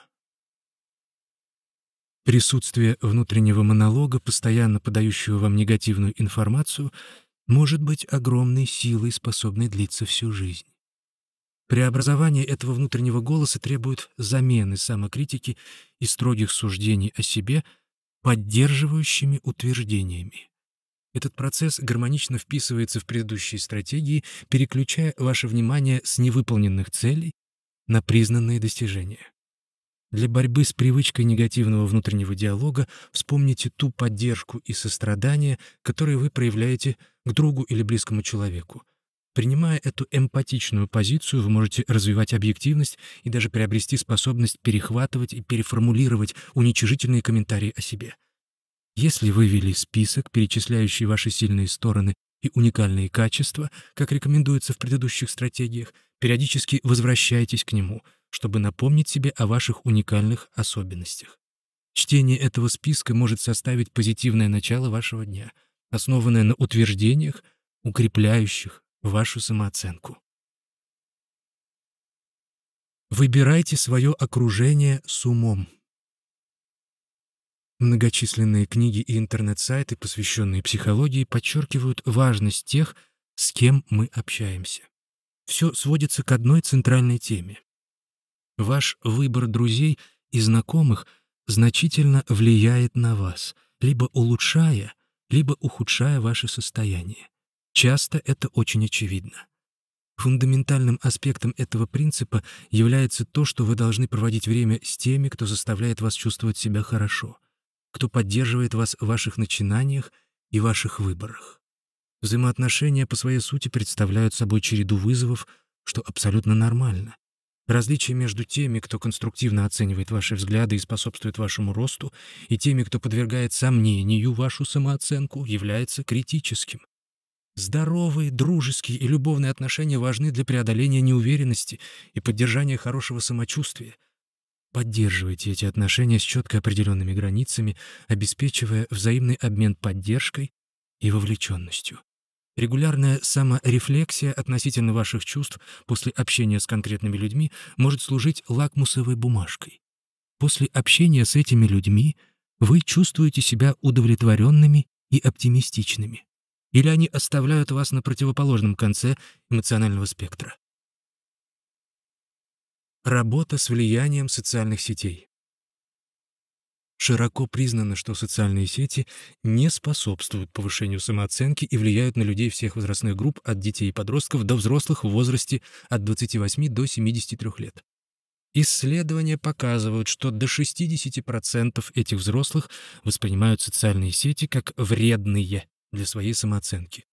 Присутствие внутреннего монолога, постоянно подающего вам негативную информацию, может быть огромной силой, способной длиться всю жизнь. Преобразование этого внутреннего голоса требует замены самокритики и строгих суждений о себе поддерживающими утверждениями. Этот процесс гармонично вписывается в предыдущие стратегии, переключая ваше внимание с невыполненных целей на признанные достижения. Для борьбы с привычкой негативного внутреннего диалога вспомните ту поддержку и сострадание, которые вы проявляете к другу или близкому человеку. Принимая эту эмпатичную позицию, вы можете развивать объективность и даже приобрести способность перехватывать и переформулировать уничижительные комментарии о себе. Если вы вели список, перечисляющий ваши сильные стороны и уникальные качества, как рекомендуется в предыдущих стратегиях, периодически возвращайтесь к нему — чтобы напомнить себе о ваших уникальных особенностях. Чтение этого списка может составить позитивное начало вашего дня, основанное на утверждениях, укрепляющих вашу самооценку. Выбирайте свое окружение с умом. Многочисленные книги и интернет-сайты, посвященные психологии, подчеркивают важность тех, с кем мы общаемся. Все сводится к одной центральной теме. Ваш выбор друзей и знакомых значительно влияет на вас, либо улучшая, либо ухудшая ваше состояние. Часто это очень очевидно. Фундаментальным аспектом этого принципа является то, что вы должны проводить время с теми, кто заставляет вас чувствовать себя хорошо, кто поддерживает вас в ваших начинаниях и ваших выборах. Взаимоотношения по своей сути представляют собой череду вызовов, что абсолютно нормально, Различие между теми, кто конструктивно оценивает ваши взгляды и способствует вашему росту, и теми, кто подвергает сомнению вашу самооценку, является критическим. Здоровые, дружеские и любовные отношения важны для преодоления неуверенности и поддержания хорошего самочувствия. Поддерживайте эти отношения с четко определенными границами, обеспечивая взаимный обмен поддержкой и вовлеченностью. Регулярная саморефлексия относительно ваших чувств после общения с конкретными людьми может служить лакмусовой бумажкой. После общения с этими людьми вы чувствуете себя удовлетворенными и оптимистичными. Или они оставляют вас на противоположном конце эмоционального спектра. Работа с влиянием социальных сетей. Широко признано, что социальные сети не способствуют повышению самооценки и влияют на людей всех возрастных групп от детей и подростков до взрослых в возрасте от 28 до 73 лет. Исследования показывают, что до 60% этих взрослых воспринимают социальные сети как вредные для своей самооценки.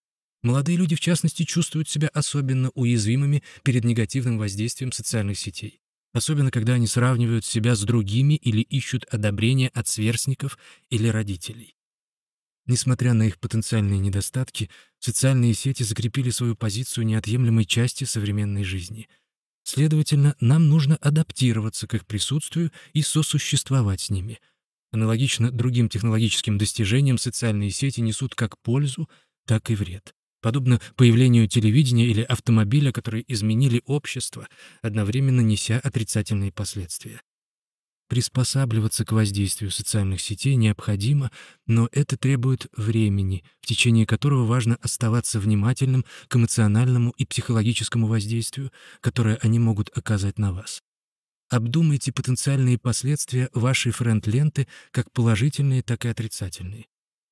Молодые люди, в частности, чувствуют себя особенно уязвимыми перед негативным воздействием социальных сетей особенно когда они сравнивают себя с другими или ищут одобрения от сверстников или родителей. Несмотря на их потенциальные недостатки, социальные сети закрепили свою позицию неотъемлемой части современной жизни. Следовательно, нам нужно адаптироваться к их присутствию и сосуществовать с ними. Аналогично другим технологическим достижениям социальные сети несут как пользу, так и вред подобно появлению телевидения или автомобиля, которые изменили общество, одновременно неся отрицательные последствия. Приспосабливаться к воздействию социальных сетей необходимо, но это требует времени, в течение которого важно оставаться внимательным к эмоциональному и психологическому воздействию, которое они могут оказать на вас. Обдумайте потенциальные последствия вашей френд-ленты, как положительные, так и отрицательные.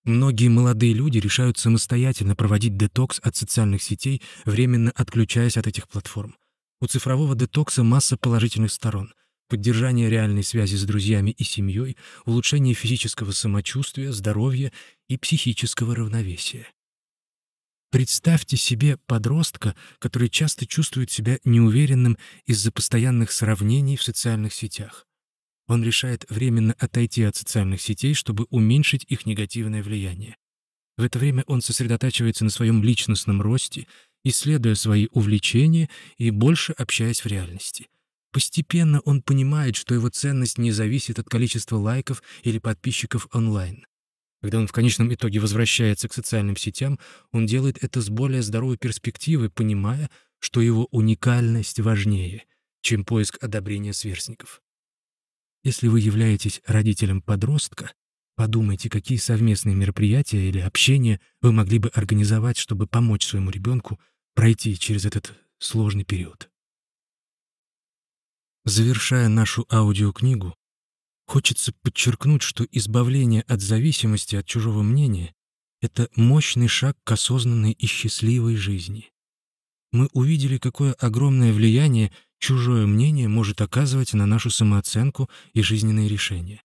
Многие молодые люди решают самостоятельно проводить детокс от социальных сетей, временно отключаясь от этих платформ. У цифрового детокса масса положительных сторон. Поддержание реальной связи с друзьями и семьей, улучшение физического самочувствия, здоровья и психического равновесия. Представьте себе подростка, который часто чувствует себя неуверенным из-за постоянных сравнений в социальных сетях он решает временно отойти от социальных сетей, чтобы уменьшить их негативное влияние. В это время он сосредотачивается на своем личностном росте, исследуя свои увлечения и больше общаясь в реальности. Постепенно он понимает, что его ценность не зависит от количества лайков или подписчиков онлайн. Когда он в конечном итоге возвращается к социальным сетям, он делает это с более здоровой перспективы, понимая, что его уникальность важнее, чем поиск одобрения сверстников. Если вы являетесь родителем подростка, подумайте, какие совместные мероприятия или общения вы могли бы организовать, чтобы помочь своему ребенку пройти через этот сложный период. Завершая нашу аудиокнигу, хочется подчеркнуть, что избавление от зависимости от чужого мнения — это мощный шаг к осознанной и счастливой жизни. Мы увидели, какое огромное влияние чужое мнение может оказывать на нашу самооценку и жизненные решения,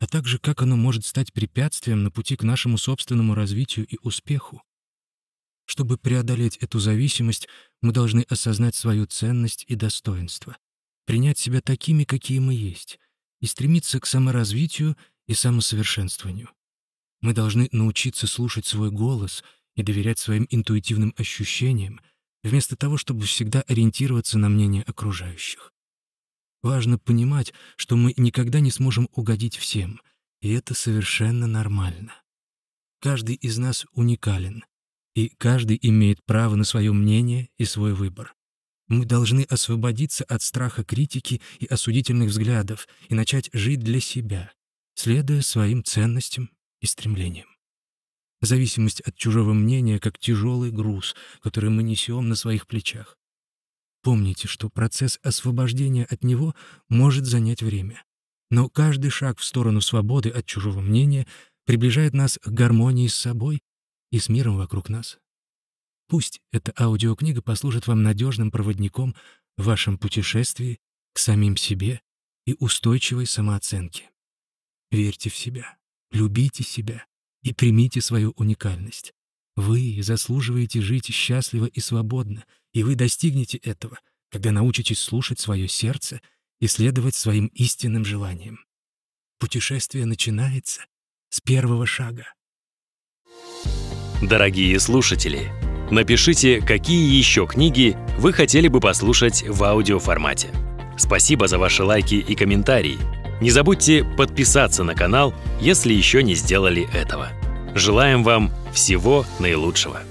а также как оно может стать препятствием на пути к нашему собственному развитию и успеху. Чтобы преодолеть эту зависимость, мы должны осознать свою ценность и достоинство, принять себя такими, какие мы есть, и стремиться к саморазвитию и самосовершенствованию. Мы должны научиться слушать свой голос и доверять своим интуитивным ощущениям, вместо того, чтобы всегда ориентироваться на мнение окружающих. Важно понимать, что мы никогда не сможем угодить всем, и это совершенно нормально. Каждый из нас уникален, и каждый имеет право на свое мнение и свой выбор. Мы должны освободиться от страха критики и осудительных взглядов и начать жить для себя, следуя своим ценностям и стремлениям. Зависимость от чужого мнения как тяжелый груз, который мы несем на своих плечах. Помните, что процесс освобождения от него может занять время. Но каждый шаг в сторону свободы от чужого мнения приближает нас к гармонии с собой и с миром вокруг нас. Пусть эта аудиокнига послужит вам надежным проводником в вашем путешествии к самим себе и устойчивой самооценке. Верьте в себя, любите себя, и примите свою уникальность. Вы заслуживаете жить счастливо и свободно, и вы достигнете этого, когда научитесь слушать свое сердце и следовать своим истинным желаниям. Путешествие начинается с первого шага. Дорогие слушатели, напишите, какие еще книги вы хотели бы послушать в аудиоформате. Спасибо за ваши лайки и комментарии. Не забудьте подписаться на канал, если еще не сделали этого. Желаем вам всего наилучшего!